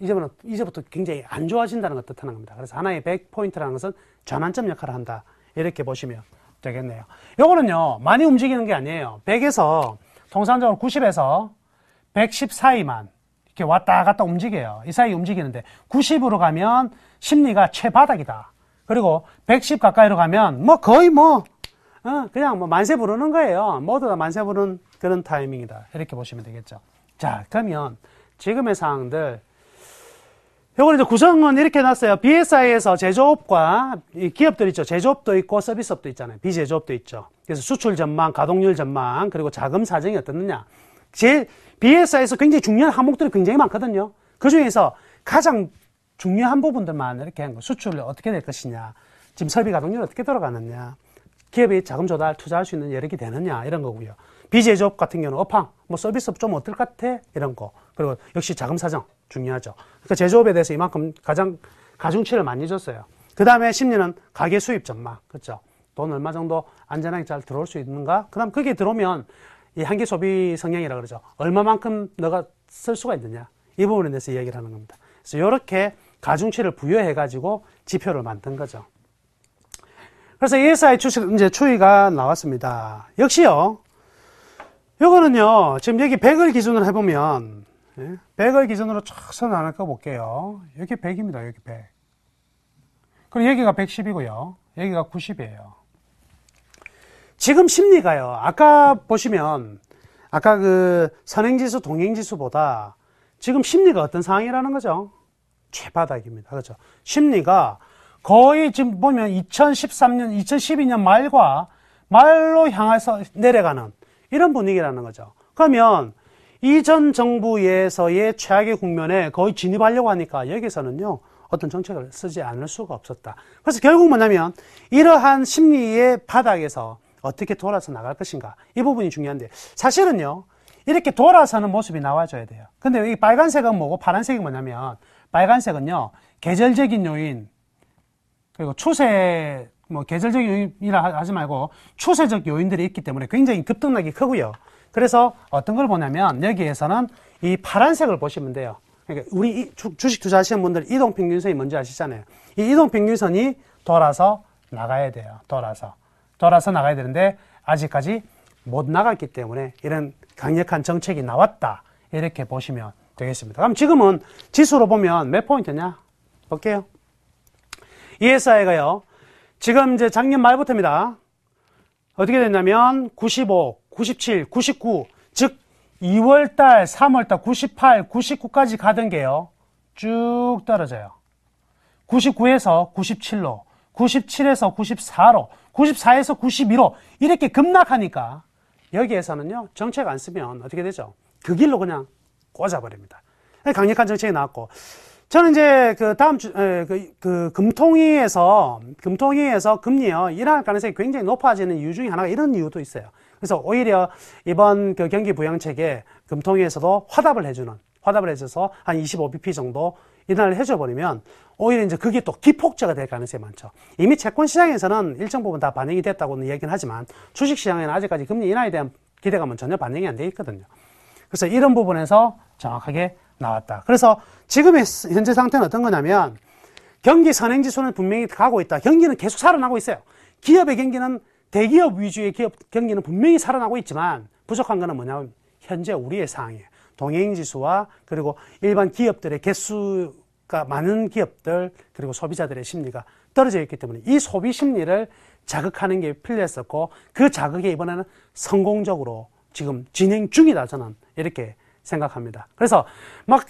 B: 이제부터, 이제부터 굉장히 안 좋아진다는 것 뜻하는 겁니다. 그래서 하나의 100포인트라는 것은 전환점 역할을 한다. 이렇게 보시면 되겠네요. 요거는요, 많이 움직이는 게 아니에요. 100에서 통상적으로 90에서 110 사이만 이렇게 왔다 갔다 움직여요. 이 사이 움직이는데 90으로 가면 심리가 최바닥이다. 그리고 110 가까이로 가면 뭐 거의 뭐 어, 그냥 뭐 만세 부르는 거예요. 모두 다 만세 부르는 그런 타이밍이다. 이렇게 보시면 되겠죠. 자, 그러면 지금의 사항들. 요거는 이제 구성은 이렇게 놨어요. BSI에서 제조업과 기업들 있죠. 제조업도 있고 서비스업도 있잖아요. 비제조업도 있죠. 그래서 수출 전망, 가동률 전망, 그리고 자금 사정이 어떻느냐. 제 BSI에서 굉장히 중요한 항목들이 굉장히 많거든요. 그 중에서 가장 중요한 부분들만 이렇게 한 거. 수출을 어떻게 될 것이냐. 지금 설비 가동률 어떻게 돌아가느냐. 기업이 자금 조달, 투자할 수 있는 여력이 되느냐. 이런 거고요. 비제조업 같은 경우는 업황, 뭐 서비스업 좀 뭐 어떨 것 같아? 이런 거. 그리고 역시 자금 사정 중요하죠. 그러니까 제조업에 대해서 이만큼 가장 가중치를 많이 줬어요. 그 다음에 심리는 가계 수입 전망. 그렇죠. 돈 얼마 정도 안전하게 잘 들어올 수 있는가? 그 다음 그게 들어오면 이 한계 소비 성향이라 그러죠. 얼마만큼 너가 쓸 수가 있느냐. 이 부분에 대해서 이야기를 하는 겁니다. 그래서 이렇게 가중치를 부여해가지고 지표를 만든 거죠. 그래서 ESI 추이가 나왔습니다. 역시요, 요거는요, 지금 여기 100을 기준으로 해보면, 100을 예, 기준으로 쫙선 나눠 볼게요. 여기 100입니다, 여기 100. 그리 여기가 110이고요. 여기가 90이에요. 지금 심리가요, 아까 보시면, 아까 그 선행지수, 동행지수보다 지금 심리가 어떤 상황이라는 거죠? 최바닥입니다. 그렇죠? 심리가 거의 지금 보면 2013년, 2012년 말과 말로 향해서 내려가는 이런 분위기라는 거죠. 그러면 이전 정부에서의 최악의 국면에 거의 진입하려고 하니까 여기서는요. 어떤 정책을 쓰지 않을 수가 없었다. 그래서 결국 뭐냐면 이러한 심리의 바닥에서 어떻게 돌아서 나갈 것인가 이 부분이 중요한데 사실은요 이렇게 돌아서는 모습이 나와줘야 돼요. 근데 이 빨간색은 뭐고 파란색이 뭐냐면 빨간색은요 계절적인 요인 그리고 추세 뭐 계절적 요인이라 하지 말고 추세적 요인들이 있기 때문에 굉장히 급등락이 크고요. 그래서 어떤 걸 보냐면 여기에서는 이 파란색을 보시면 돼요. 그러니까 우리 주식 투자하시는 분들 이동 평균선이 뭔지 아시잖아요. 이 이동 평균선이 돌아서 나가야 돼요. 돌아서 돌아서 나가야 되는데 아직까지 못 나갔기 때문에 이런 강력한 정책이 나왔다 이렇게 보시면 되겠습니다. 그럼 지금은 지수로 보면 몇 포인트냐 볼게요. ESI가요. 지금 이제 작년 말부터입니다. 어떻게 됐냐면 95, 97, 99, 즉 2월달, 3월달, 98, 99까지 가던 게요. 쭉 떨어져요. 99에서 97로, 97에서 94로, 94에서 92로 이렇게 급락하니까 여기에서는요. 정책 안 쓰면 어떻게 되죠? 그 길로 그냥 꽂아버립니다. 강력한 정책이 나왔고 저는 이제 그 다음 주, 에, 그, 그 금통위에서, 금통위에서 금리요, 일할 가능성이 굉장히 높아지는 이유 중에 하나가 이런 이유도 있어요. 그래서 오히려 이번 그 경기 부양책에 금통위에서도 화답을 해주는, 화답을 해줘서 한 25bp 정도 인하를 해줘버리면 오히려 이제 그게 또 기폭제가 될 가능성이 많죠. 이미 채권 시장에서는 일정 부분 다 반영이 됐다고는 얘기는 하지만 주식 시장에는 아직까지 금리 인하에 대한 기대감은 전혀 반영이 안 돼 있거든요. 그래서 이런 부분에서 정확하게 나왔다. 그래서 지금의 현재 상태는 어떤 거냐면 경기 선행지수는 분명히 가고 있다. 경기는 계속 살아나고 있어요. 기업의 경기는 대기업 위주의 기업 경기는 분명히 살아나고 있지만 부족한 거는 뭐냐면 현재 우리의 상황이에요. 동행지수와 그리고 일반 기업들의 개수가 많은 기업들 그리고 소비자들의 심리가 떨어져 있기 때문에 이 소비 심리를 자극하는 게 필요했었고 그 자극이 이번에는 성공적으로 지금 진행 중이다 저는 이렇게 생각합니다. 그래서 막뭐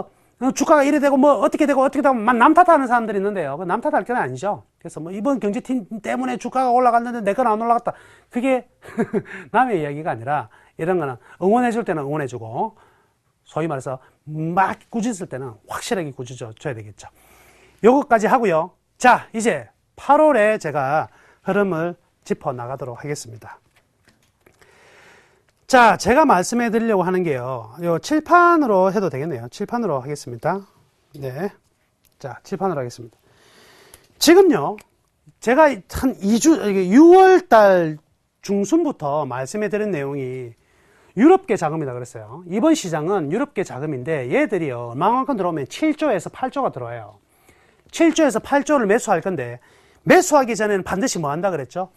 B: 아, 어, 주가가 이래 되고 뭐 어떻게 되고 어떻게 되고 막남 탓하는 사람들이 있는데요. 그 남 탓할 게 아니죠. 그래서 뭐 이번 경제팀 때문에 주가가 올라갔는데 내 건 안 올라갔다. 그게 남의 이야기가 아니라 이런 거는 응원해 줄 때는 응원해 주고 소위 말해서 막 꾸짖을 때는 확실하게 꾸짖어 줘야 되겠죠. 요것까지 하고요. 자, 이제 8월에 제가 흐름을 짚어 나가도록 하겠습니다. 자, 제가 말씀해 드리려고 하는 게요. 요 칠판으로 해도 되겠네요. 칠판으로 하겠습니다. 네. 자, 칠판으로 하겠습니다. 지금요. 제가 한 2주 6월 달 중순부터 말씀해 드린 내용이 유럽계 자금이다 그랬어요. 이번 시장은 유럽계 자금인데 얘들이요. 망마만큼 들어오면 7조에서 8조가 들어와요. 7조에서 8조를 매수할 건데 매수하기 전에는 반드시 뭐 한다 그랬죠?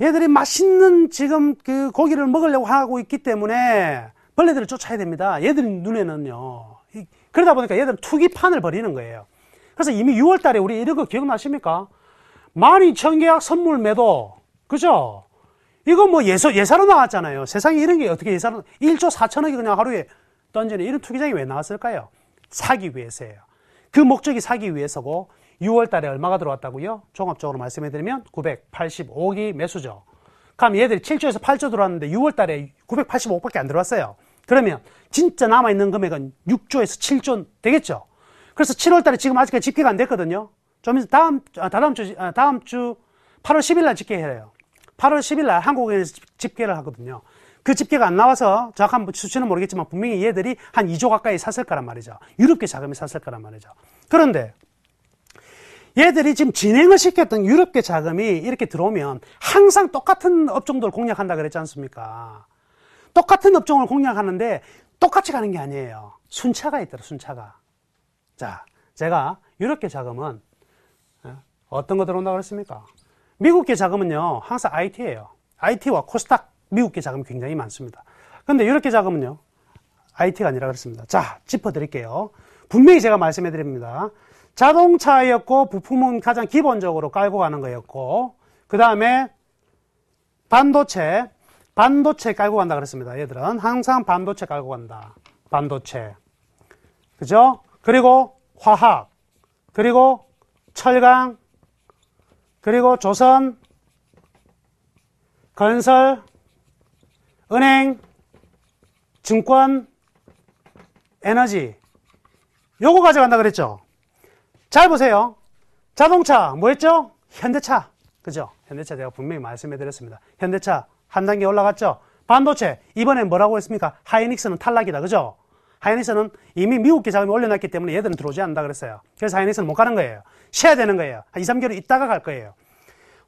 B: 얘들이 맛있는 지금 그 고기를 먹으려고 하고 있기 때문에 벌레들을 쫓아야 됩니다. 얘들 눈에는요. 그러다 보니까 얘들은 투기판을 벌이는 거예요. 그래서 이미 6월 달에 우리 이런 거 기억나십니까? 12,000계약 선물 매도. 그죠? 이거 뭐 예서, 예사로 나왔잖아요. 세상에 이런 게 어떻게 예사로, 1조 4천억이 그냥 하루에 던지는 이런 투기장이 왜 나왔을까요? 사기 위해서예요. 그 목적이 사기 위해서고, 6월 달에 얼마가 들어왔다고요? 종합적으로 말씀해 드리면 985억이 매수죠. 그럼 얘들이 7조에서 8조 들어왔는데 6월 달에 985억밖에 안 들어왔어요. 그러면 진짜 남아있는 금액은 6조에서 7조 되겠죠. 그래서 7월 달에 지금 아직까지 집계가 안 됐거든요. 좀 다음, 아, 아, 다음 주, 다음 주 8월 10일 날 집계해요. 8월 10일 날 한국에서 집계를 하거든요. 그 집계가 안 나와서 정확한 수치는 모르겠지만 분명히 얘들이 한 2조 가까이 샀을 거란 말이죠. 유럽계 자금이 샀을 거란 말이죠. 그런데 얘들이 지금 진행을 시켰던 유럽계 자금이 이렇게 들어오면 항상 똑같은 업종들을 공략한다 그랬지 않습니까? 똑같은 업종을 공략하는데 똑같이 가는 게 아니에요. 순차가 있더라, 순차가. 자, 제가 유럽계 자금은 어, 어떤 거 들어온다고 그랬습니까? 미국계 자금은요, 항상 IT예요. IT와 코스닥 미국계 자금이 굉장히 많습니다. 근데 유럽계 자금은요, IT가 아니라 그랬습니다. 자, 짚어드릴게요. 분명히 제가 말씀해 드립니다. 자동차였고 부품은 가장 기본적으로 깔고 가는 거였고 그 다음에 반도체 반도체 깔고 간다 그랬습니다 얘들은 항상 반도체 깔고 간다 반도체 그죠? 그리고 화학 그리고 철강 그리고 조선 건설 은행 증권 에너지 요거 가져간다 그랬죠? 잘 보세요. 자동차, 뭐 했죠? 현대차. 그죠? 현대차 제가 분명히 말씀해 드렸습니다. 현대차 한 단계 올라갔죠? 반도체, 이번엔 뭐라고 했습니까? 하이닉스는 탈락이다. 그죠? 하이닉스는 이미 미국 기자금이 올려놨기 때문에 얘들은 들어오지 않는다 그랬어요. 그래서 하이닉스는 못 가는 거예요. 쉬어야 되는 거예요. 한 2, 3개월 있다가 갈 거예요.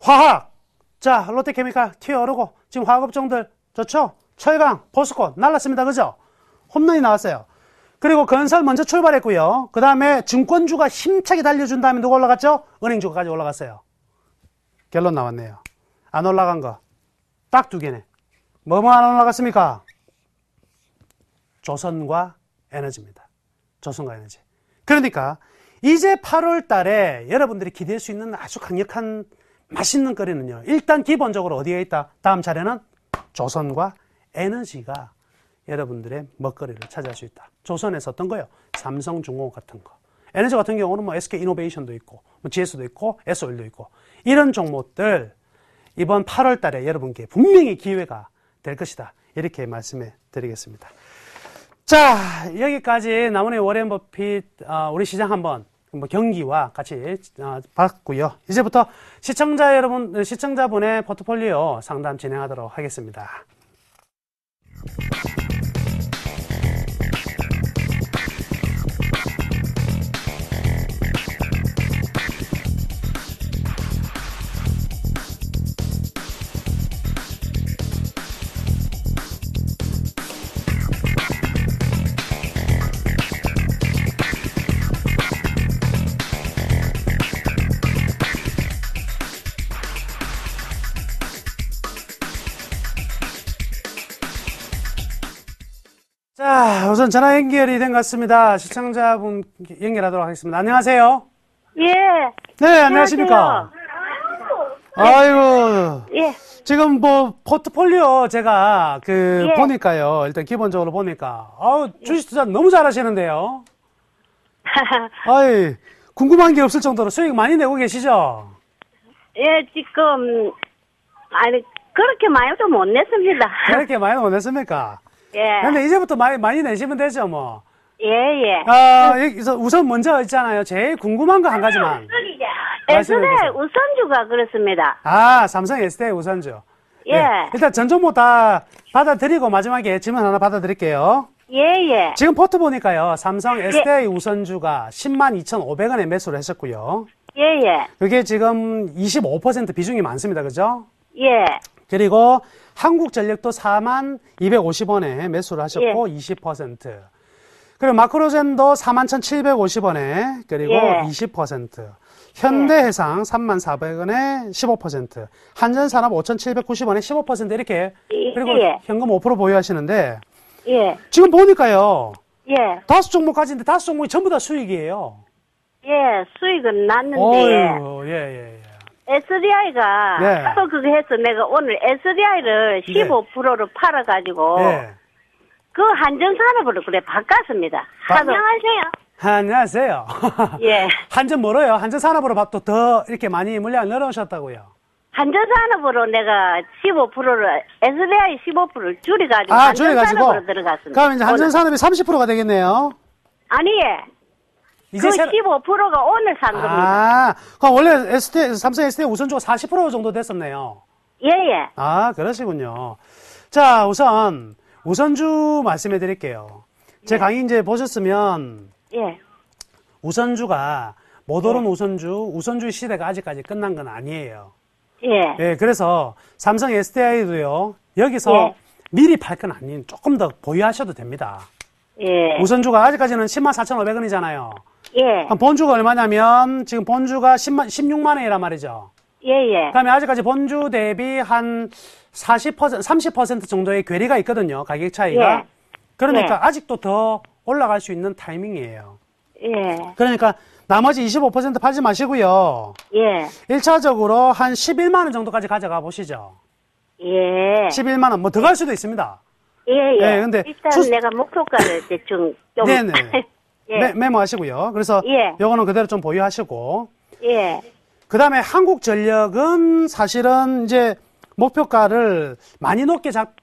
B: 화학. 자, 롯데케미칼 튀어오르고 지금 화학업종들 좋죠? 철강, 포스코 날랐습니다. 그죠? 홈런이 나왔어요. 그리고 건설 먼저 출발했고요. 그 다음에 증권주가 힘차게 달려준 다음에 누가 올라갔죠? 은행주까지 가 올라갔어요. 결론 나왔네요. 안 올라간 거. 딱 두 개네. 뭐뭐 안 올라갔습니까? 조선과 에너지입니다. 조선과 에너지. 그러니까 이제 8월 달에 여러분들이 기대할 수 있는 아주 강력한 맛있는 거리는요. 일단 기본적으로 어디에 있다? 다음 차례는 조선과 에너지가 여러분들의 먹거리를 찾아할 수 있다. 조선에서 어떤 거요? 삼성중공업 같은 거. 에너지 같은 경우는 뭐 SK 이노베이션도 있고, 뭐 GS도 있고, S오일도 있고, 이런 종목들 이번 8월 달에 여러분께 분명히 기회가 될 것이다. 이렇게 말씀해 드리겠습니다. 자, 여기까지 나무네 워렌 버핏, 아, 우리 시장 한번 뭐 경기와 같이 아, 봤고요. 이제부터 시청자 여러분, 시청자분의 포트폴리오 상담 진행하도록 하겠습니다. 우선 전화 연결이 된 것 같습니다. 시청자분 연결하도록 하겠습니다. 안녕하세요. 예. 네, 안녕하십니까. 예. 아이고. 예. 지금 뭐 포트폴리오 제가 그 예. 보니까요. 일단 기본적으로 보니까 아우 주식 투자 너무 잘하시는데요. 아이 궁금한 게 없을 정도로 수익 많이 내고 계시죠?
C: 예, 지금 아니 그렇게 많이도 못 냈습니다.
B: 그렇게 많이 도못 냈습니까? 예. 근데 이제부터 많이, 많이 내시면 되죠, 뭐.
C: 예, 예. 아,
B: 여기서 우선 먼저 있잖아요. 제일 궁금한 거 한 가지만.
C: 에스대 우선주가 그렇습니다.
B: 아, 삼성 에스대 우선주. 예. 예. 일단 전전모 다 받아들이고 마지막에 질문 하나 받아드릴게요.
C: 예, 예.
B: 지금 포트 보니까요. 삼성 에스대 예. 우선주가 10만 2,500원에 매수를 했었고요. 예, 예. 그게 지금 25% 비중이 많습니다. 그죠? 예. 그리고 한국전력도 4만 250원에 매수를 하셨고 예. 20%. 그리고 마크로젠도 4만 1,750원에 그리고 예. 20%. 현대해상 3만 400원에 15%. 한전산업 5,790원에 15% 이렇게
A: 예. 그리고 예.
B: 현금 5% 보유하시는데 예. 지금 보니까요. 예. 다섯 종목 까지는데 다섯 종목이 전부 다 수익이에요.
C: 예, 수익은 났는데. 어휴, 예, 예. 예. SDI가 네. 하도 그거 해서 내가 오늘 SDI를 15%로 네. 팔아가지고 네. 그한전산업으로 그래 바꿨습니다. 바, 안녕하세요.
B: 안녕하세요. 예. 한전 멀어요. 한전 산업으로 밥도 더 이렇게 많이 물량 늘어오셨다고요.
C: 한전 산업으로 내가 15%를 SDI 15%를 줄여가지고 아, 한전 산업으로 들어갔습니다. 그럼 이제 한전
B: 산업이 30%가 되겠네요. 아니 에요 이제 그 새로...
C: 15%가 오늘 산 아,
B: 겁니다. 아, 그럼 원래 ST, 삼성 ST 우선주가 40% 정도 됐었네요. 예, 예. 아, 그러시군요. 자, 우선, 우선주 말씀해 드릴게요. 제 예. 강의 이제 보셨으면. 예. 우선주가, 못 오른 예. 우선주, 우선주 시대가 아직까지 끝난 건 아니에요. 예. 예, 그래서 삼성 SDI도요, 여기서 예. 미리 팔 건 아닌 조금 더 보유하셔도 됩니다. 예. 우선주가 아직까지는 1 4,500원이잖아요. 예. 그럼 본주가 얼마냐면 지금 본주가 10만, 16만 원이란 말이죠. 예예. 예. 그다음에 아직까지 본주 대비 한 40%, 30% 정도의 괴리가 있거든요. 가격 차이가. 예. 그러니까 예. 아직도 더 올라갈 수 있는 타이밍이에요. 예. 그러니까 나머지 25% 팔지 마시고요. 예. 1차적으로 한 11만 원 정도까지 가져가 보시죠. 예. 11만 원 뭐 더 갈 수도 있습니다.
C: 예, 예. 예 근데 일단 추... 내가
B: 목표가를 대충 좀 네네. 네. 예. 메, 모하시고요 그래서 예. 요거는 그대로 좀 보유하시고. 예. 그다음에 한국전력은 사실은 이제 목표가를 많이 높게 잡,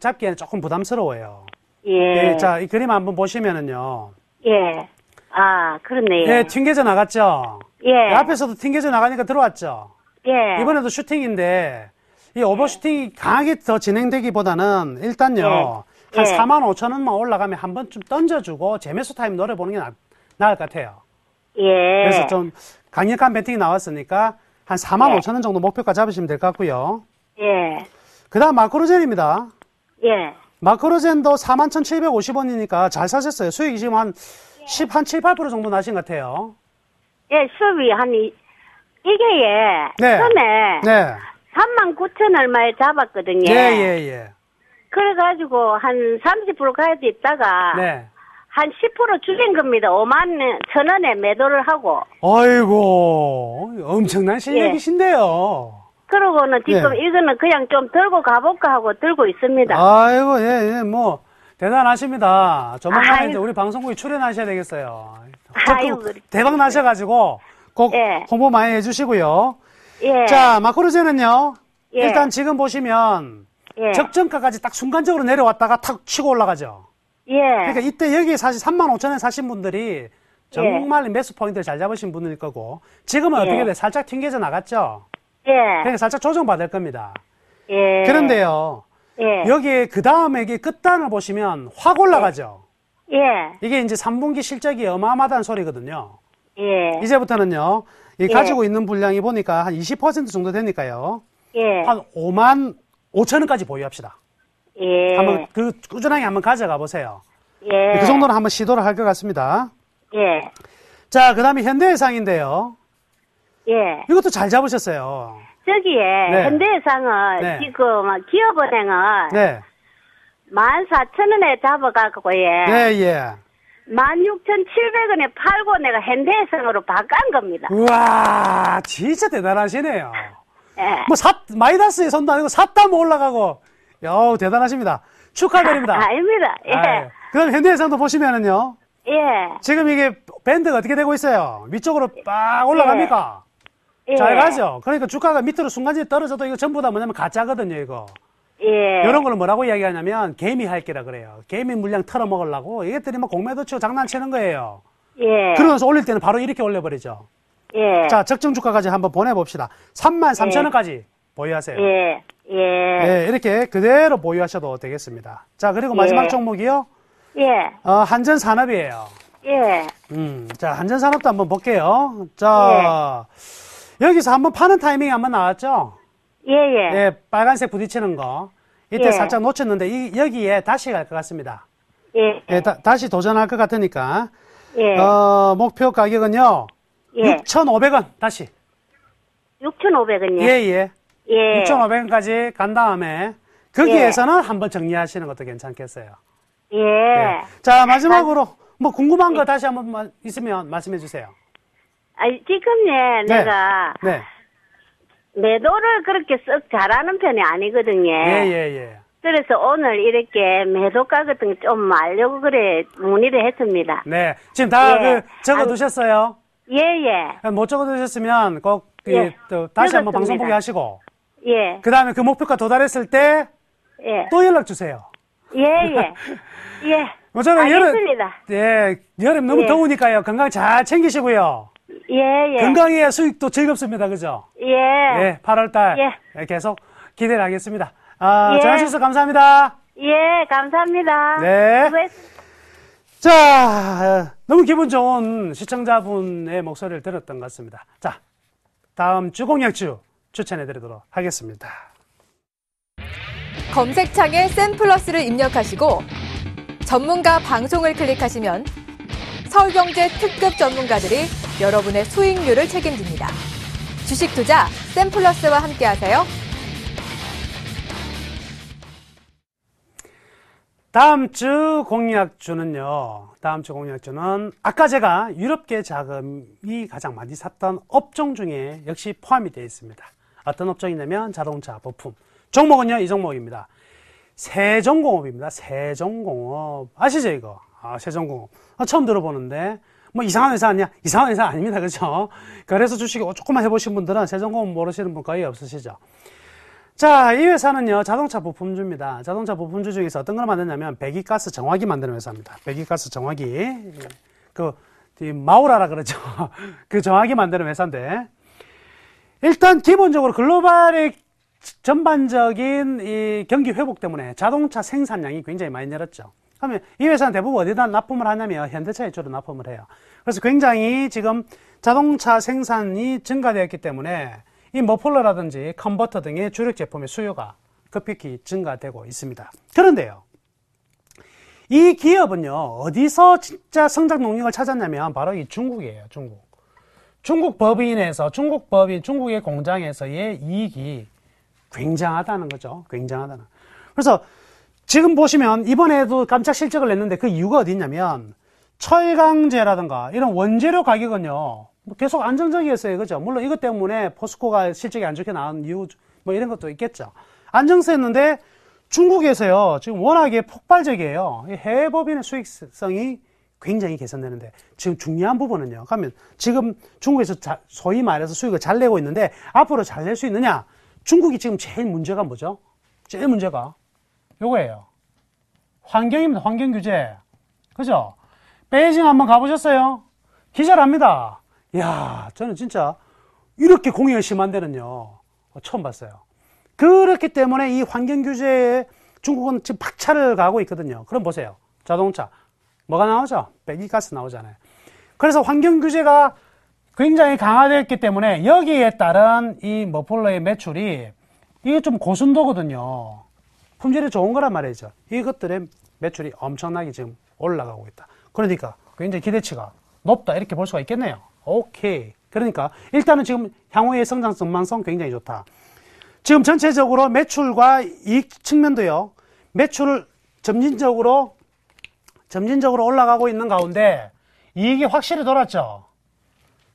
B: 잡기에는 조금 부담스러워요. 예. 예. 자, 이 그림 한번 보시면은요. 예. 아, 그렇네요. 예, 튕겨져 나갔죠? 예. 앞에서도 튕겨져 나가니까 들어왔죠? 예. 이번에도 슈팅인데, 이 오버슈팅이 강하게 더 진행되기보다는 일단요. 예. 한 예. 4만 5천 원만 올라가면 한 번쯤 던져주고 재매수 타임 노려보는 게 나, 나을 것 같아요. 예. 그래서 좀 강력한 배팅이 나왔으니까 한 4만 예. 5천 원 정도 목표가 잡으시면 될 것 같고요. 예. 그 다음 마크로젠입니다. 예. 마크로젠도 4만 1,750원이니까 잘 사셨어요. 수익이 지금 한 10, 한 7, 8% 정도 나신 것 같아요.
C: 예, 수업 한, 이, 이게, 예. 네. 처음에. 네. 3만 9천 얼마에 잡았거든요. 예, 예, 예. 그래가지고 한 3 0가야지 있다가 네. 한 10% 줄인 겁니다. 5만 천 원에 매도를 하고.
B: 아이고 엄청난 실력이신데요. 예.
C: 그러고는 지금 예. 이거는 그냥 좀 들고 가볼까 하고 들고 있습니다.
B: 아이고 예예 예. 뭐 대단하십니다. 조만간 아이제 우리 방송국에 출연하셔야 되겠어요. 아이고, 그 대박 나셔가지고 꼭 예. 홍보 많이 해주시고요. 예. 자 마크로제는요. 예. 일단 지금 보시면 예. 적정가까지 딱 순간적으로 내려왔다가 탁 치고 올라가죠. 예. 그러니까 이때 여기 에 사실 3만 5천 에 사신 분들이 예. 정말 예. 매수 포인트를 잘 잡으신 분일 거고 지금은 예. 어떻게 돼? 살짝 튕겨져 나갔죠. 예. 그러니까 살짝 조정받을 겁니다.
A: 예. 그런데요. 예.
B: 여기에 그 다음에 이 끝단을 보시면 확 올라가죠. 예. 예. 이게 이제 3분기 실적이 어마어마하다는 소리거든요. 예. 이제부터는요. 이 가지고 있는 분량이 보니까 한 20% 정도 되니까요. 예. 한 5만 5천 원까지 보유합시다. 예. 한번 그 꾸준하게 한번 가져가 보세요. 예. 네, 그 정도는 한번 시도를 할 것 같습니다. 예. 자, 그다음에 현대해상인데요. 예. 이것도 잘 잡으셨어요.
C: 저기에 네. 현대해상은 네. 지금 기업은행은 네. 14,000원에 잡아가고 예. 네, 예. 16,700원에 팔고 내가 현대해상으로 바꾼 겁니다. 우와,
B: 진짜 대단하시네요. 예. 뭐 사, 마이다스에 선도 아니고 샀다 뭐 올라가고. 야 대단하십니다. 축하드립니다. 아, 닙니다 예. 아, 예. 그럼 현대해상도 보시면은요. 예. 지금 이게 밴드가 어떻게 되고 있어요? 위쪽으로 빡 올라갑니까?
C: 예. 예. 잘 가죠?
B: 그러니까 주가가 밑으로 순간적으로 떨어져도 이거 전부 다 뭐냐면 가짜거든요, 이거. 예. 이런 걸 뭐라고 이야기하냐면 개미 할게라 그래요. 개미 물량 털어먹으려고 이것들이 막 뭐 공매도 치고 장난치는 거예요. 예. 그러면서 올릴 때는 바로 이렇게 올려버리죠. 예. 자, 적정 주가까지 한번 보내봅시다. 3만 3천 예. 원까지 보유하세요. 예. 예. 예, 이렇게 그대로 보유하셔도 되겠습니다. 자, 그리고 예. 마지막 예. 종목이요. 예. 어, 한전 산업이에요. 예. 음, 자, 한전 산업도 한번 볼게요. 자, 예. 여기서 한번 파는 타이밍이 한번 나왔죠? 예, 예. 예, 빨간색 부딪히는 거. 이때 예. 살짝 놓쳤는데, 이, 여기에 다시 갈 것 같습니다. 예. 예 다, 시 도전할 것 같으니까. 예. 어, 목표 가격은요. 예. 6,500원 다시. 6,500원요? 이 예예. 예. 6,500원까지 예. 예. 간 다음에 거기에서는 예. 한번 정리하시는 것도 괜찮겠어요. 예. 예. 자 아, 마지막으로 아, 뭐 궁금한 거 예. 다시 한번 있으면 말씀해 주세요.
C: 아 지금 예 네. 내가 네. 매도를 그렇게 썩 잘하는 편이 아니거든요. 예예예. 그래서 오늘 이렇게 매도가 같은 좀 알려고 그래 문의를 했습니다.
B: 네, 지금 다그 적어 두셨어요? 예, 예. 못 적어두셨으면 꼭 그 예. 이, 또 다시 한번 방송 보기 하시고 예. 그 다음에 그 목표가 도달했을 때또 예. 연락 주세요.
A: 예, 예. 예. 뭐 저는 알겠습니다.
B: 예 여름 너무 예. 더우니까요 건강 잘 챙기시고요 예, 예. 건강해야 수익도 즐겁습니다 그죠?
A: 예. 예
B: 8월달 예. 예. 계속 기대 하겠습니다 아 예. 전화 주셔서
C: 감사합니다 예, 감사합니다. 네. 수고했
B: 자, 너무 기분 좋은 시청자분의 목소리를 들었던 것 같습니다. 자, 다음 주공약주 추천해 드리도록 하겠습니다.
A: 검색창에 샘플러스를 입력하시고 전문가 방송을 클릭하시면 서울경제 특급 전문가들이 여러분의 수익률을 책임집니다. 주식 투자 샘플러스와 함께 하세요.
B: 다음 주 공약주는요. 다음 주 공약주는 아까 제가 유럽계 자금이 가장 많이 샀던 업종 중에 역시 포함이 되어 있습니다. 어떤 업종이냐면 자동차 부품. 종목은요, 이 종목입니다. 세종공업입니다. 세종공업. 아시죠, 이거? 아, 세종공업. 아, 처음 들어보는데, 뭐 이상한 회사 아니야? 이상한 회사 아닙니다. 그죠? 그래서 주식이 조금만 해보신 분들은 세종공업 모르시는 분 거의 없으시죠? 자, 이 회사는요, 자동차 부품주입니다. 자동차 부품주 중에서 어떤 걸 만드냐면, 배기가스 정화기 만드는 회사입니다. 배기가스 정화기. 그, 마우라라 그러죠. 그 정화기 만드는 회사인데, 일단 기본적으로 글로벌의 전반적인 이 경기 회복 때문에 자동차 생산량이 굉장히 많이 늘었죠. 그러면 이 회사는 대부분 어디다 납품을 하냐면 현대차에 주로 납품을 해요. 그래서 굉장히 지금 자동차 생산이 증가되었기 때문에 이 머플러라든지 컨버터 등의 주력 제품의 수요가 급격히 증가되고 있습니다. 그런데요. 이 기업은요, 어디서 진짜 성장 동력을 찾았냐면 바로 이 중국이에요, 중국. 중국 법인에서, 중국 법인, 중국의 공장에서의 이익이 굉장하다는 거죠. 굉장하다는. 그래서 지금 보시면 이번에도 깜짝 실적을 냈는데 그 이유가 어디 있냐면 철강제라든가 이런 원재료 가격은요, 뭐 계속 안정적이었어요. 그죠? 물론 이것 때문에 포스코가 실적이 안 좋게 나온 이유 뭐 이런 것도 있겠죠. 안정세였는데 중국에서요. 지금 워낙에 폭발적이에요. 해외 법인의 수익성이 굉장히 개선되는데 지금 중요한 부분은요. 그러면 지금 중국에서 자, 소위 말해서 수익을 잘 내고 있는데 앞으로 잘 낼 수 있느냐? 중국이 지금 제일 문제가 뭐죠? 제일 문제가 요거예요. 환경입니다. 환경 규제. 그죠? 베이징 한번 가보셨어요? 기절합니다. 야 저는 진짜 이렇게 공해가 심한 데는요 처음 봤어요. 그렇기 때문에 이 환경 규제에 중국은 지금 박차를 가고 있거든요. 그럼 보세요. 자동차 뭐가 나오죠? 배기가스 나오잖아요. 그래서 환경 규제가 굉장히 강화되었기 때문에 여기에 따른 이 머플러의 매출이 이게 좀 고순도거든요. 품질이 좋은 거란 말이죠. 이것들의 매출이 엄청나게 지금 올라가고 있다. 그러니까 굉장히 기대치가 높다 이렇게 볼 수가 있겠네요. 오케이. 그러니까 일단은 지금 향후의 성장 전망성 굉장히 좋다. 지금 전체적으로 매출과 이익 측면도요. 매출을 점진적으로 점진적으로 올라가고 있는 가운데 이익이 확실히 돌았죠.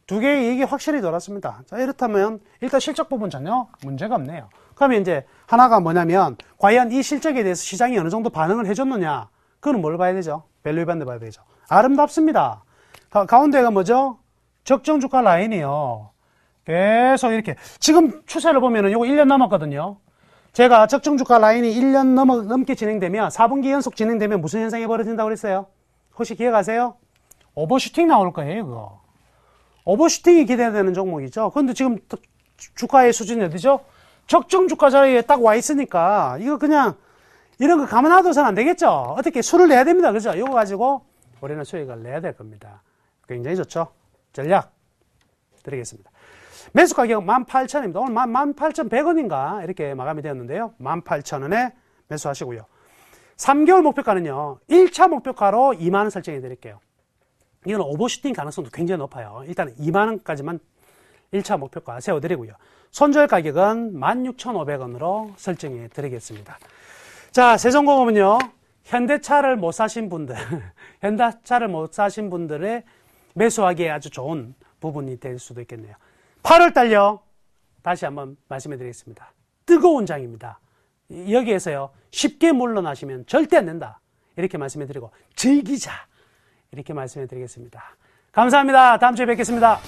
B: 두 개의 이익이 확실히 돌았습니다. 자, 이렇다면 일단 실적 부분 전혀 문제가 없네요. 그러면 이제 하나가 뭐냐면 과연 이 실적에 대해서 시장이 어느 정도 반응을 해줬느냐. 그건 뭘 봐야 되죠? 밸류 반대 봐야 되죠. 아름답습니다. 가, 가운데가 뭐죠? 적정 주가 라인이요. 계속 이렇게. 지금 추세를 보면은 이거 1년 남았거든요. 제가 적정 주가 라인이 1년 넘어, 넘게 진행되면 4분기 연속 진행되면 무슨 현상이 벌어진다고 그랬어요? 혹시 기억하세요? 오버슈팅 나올 거예요, 그거. 오버슈팅이 기대되는 종목이죠. 그런데 지금 주가의 수준이 어디죠? 적정 주가 자리에 딱 와 있으니까 이거 그냥 이런 거 감안하도선 안 되겠죠. 어떻게 수를 내야 됩니다. 그죠? 이거 가지고 우리는 수익을 내야 될 겁니다. 굉장히 좋죠. 전략 드리겠습니다. 매수 가격 18,000원입니다. 오늘 18,100원인가 이렇게 마감이 되었는데요. 18,000원에 매수하시고요. 3개월 목표가는요. 1차 목표가로 2만원 설정해 드릴게요. 이건 오버슈팅 가능성도 굉장히 높아요. 일단 2만원까지만 1차 목표가 세워드리고요. 손절 가격은 16,500원으로 설정해 드리겠습니다. 자, 세종공업은요. 현대차를 못 사신 분들, 현대차를 못 사신 분들의 매수하기에 아주 좋은 부분이 될 수도 있겠네요. 8월 달요. 다시 한번 말씀해 드리겠습니다. 뜨거운 장입니다. 여기에서요. 쉽게 물러나시면 절대 안 된다. 이렇게 말씀해 드리고 즐기자. 이렇게 말씀해 드리겠습니다. 감사합니다. 다음 주에 뵙겠습니다.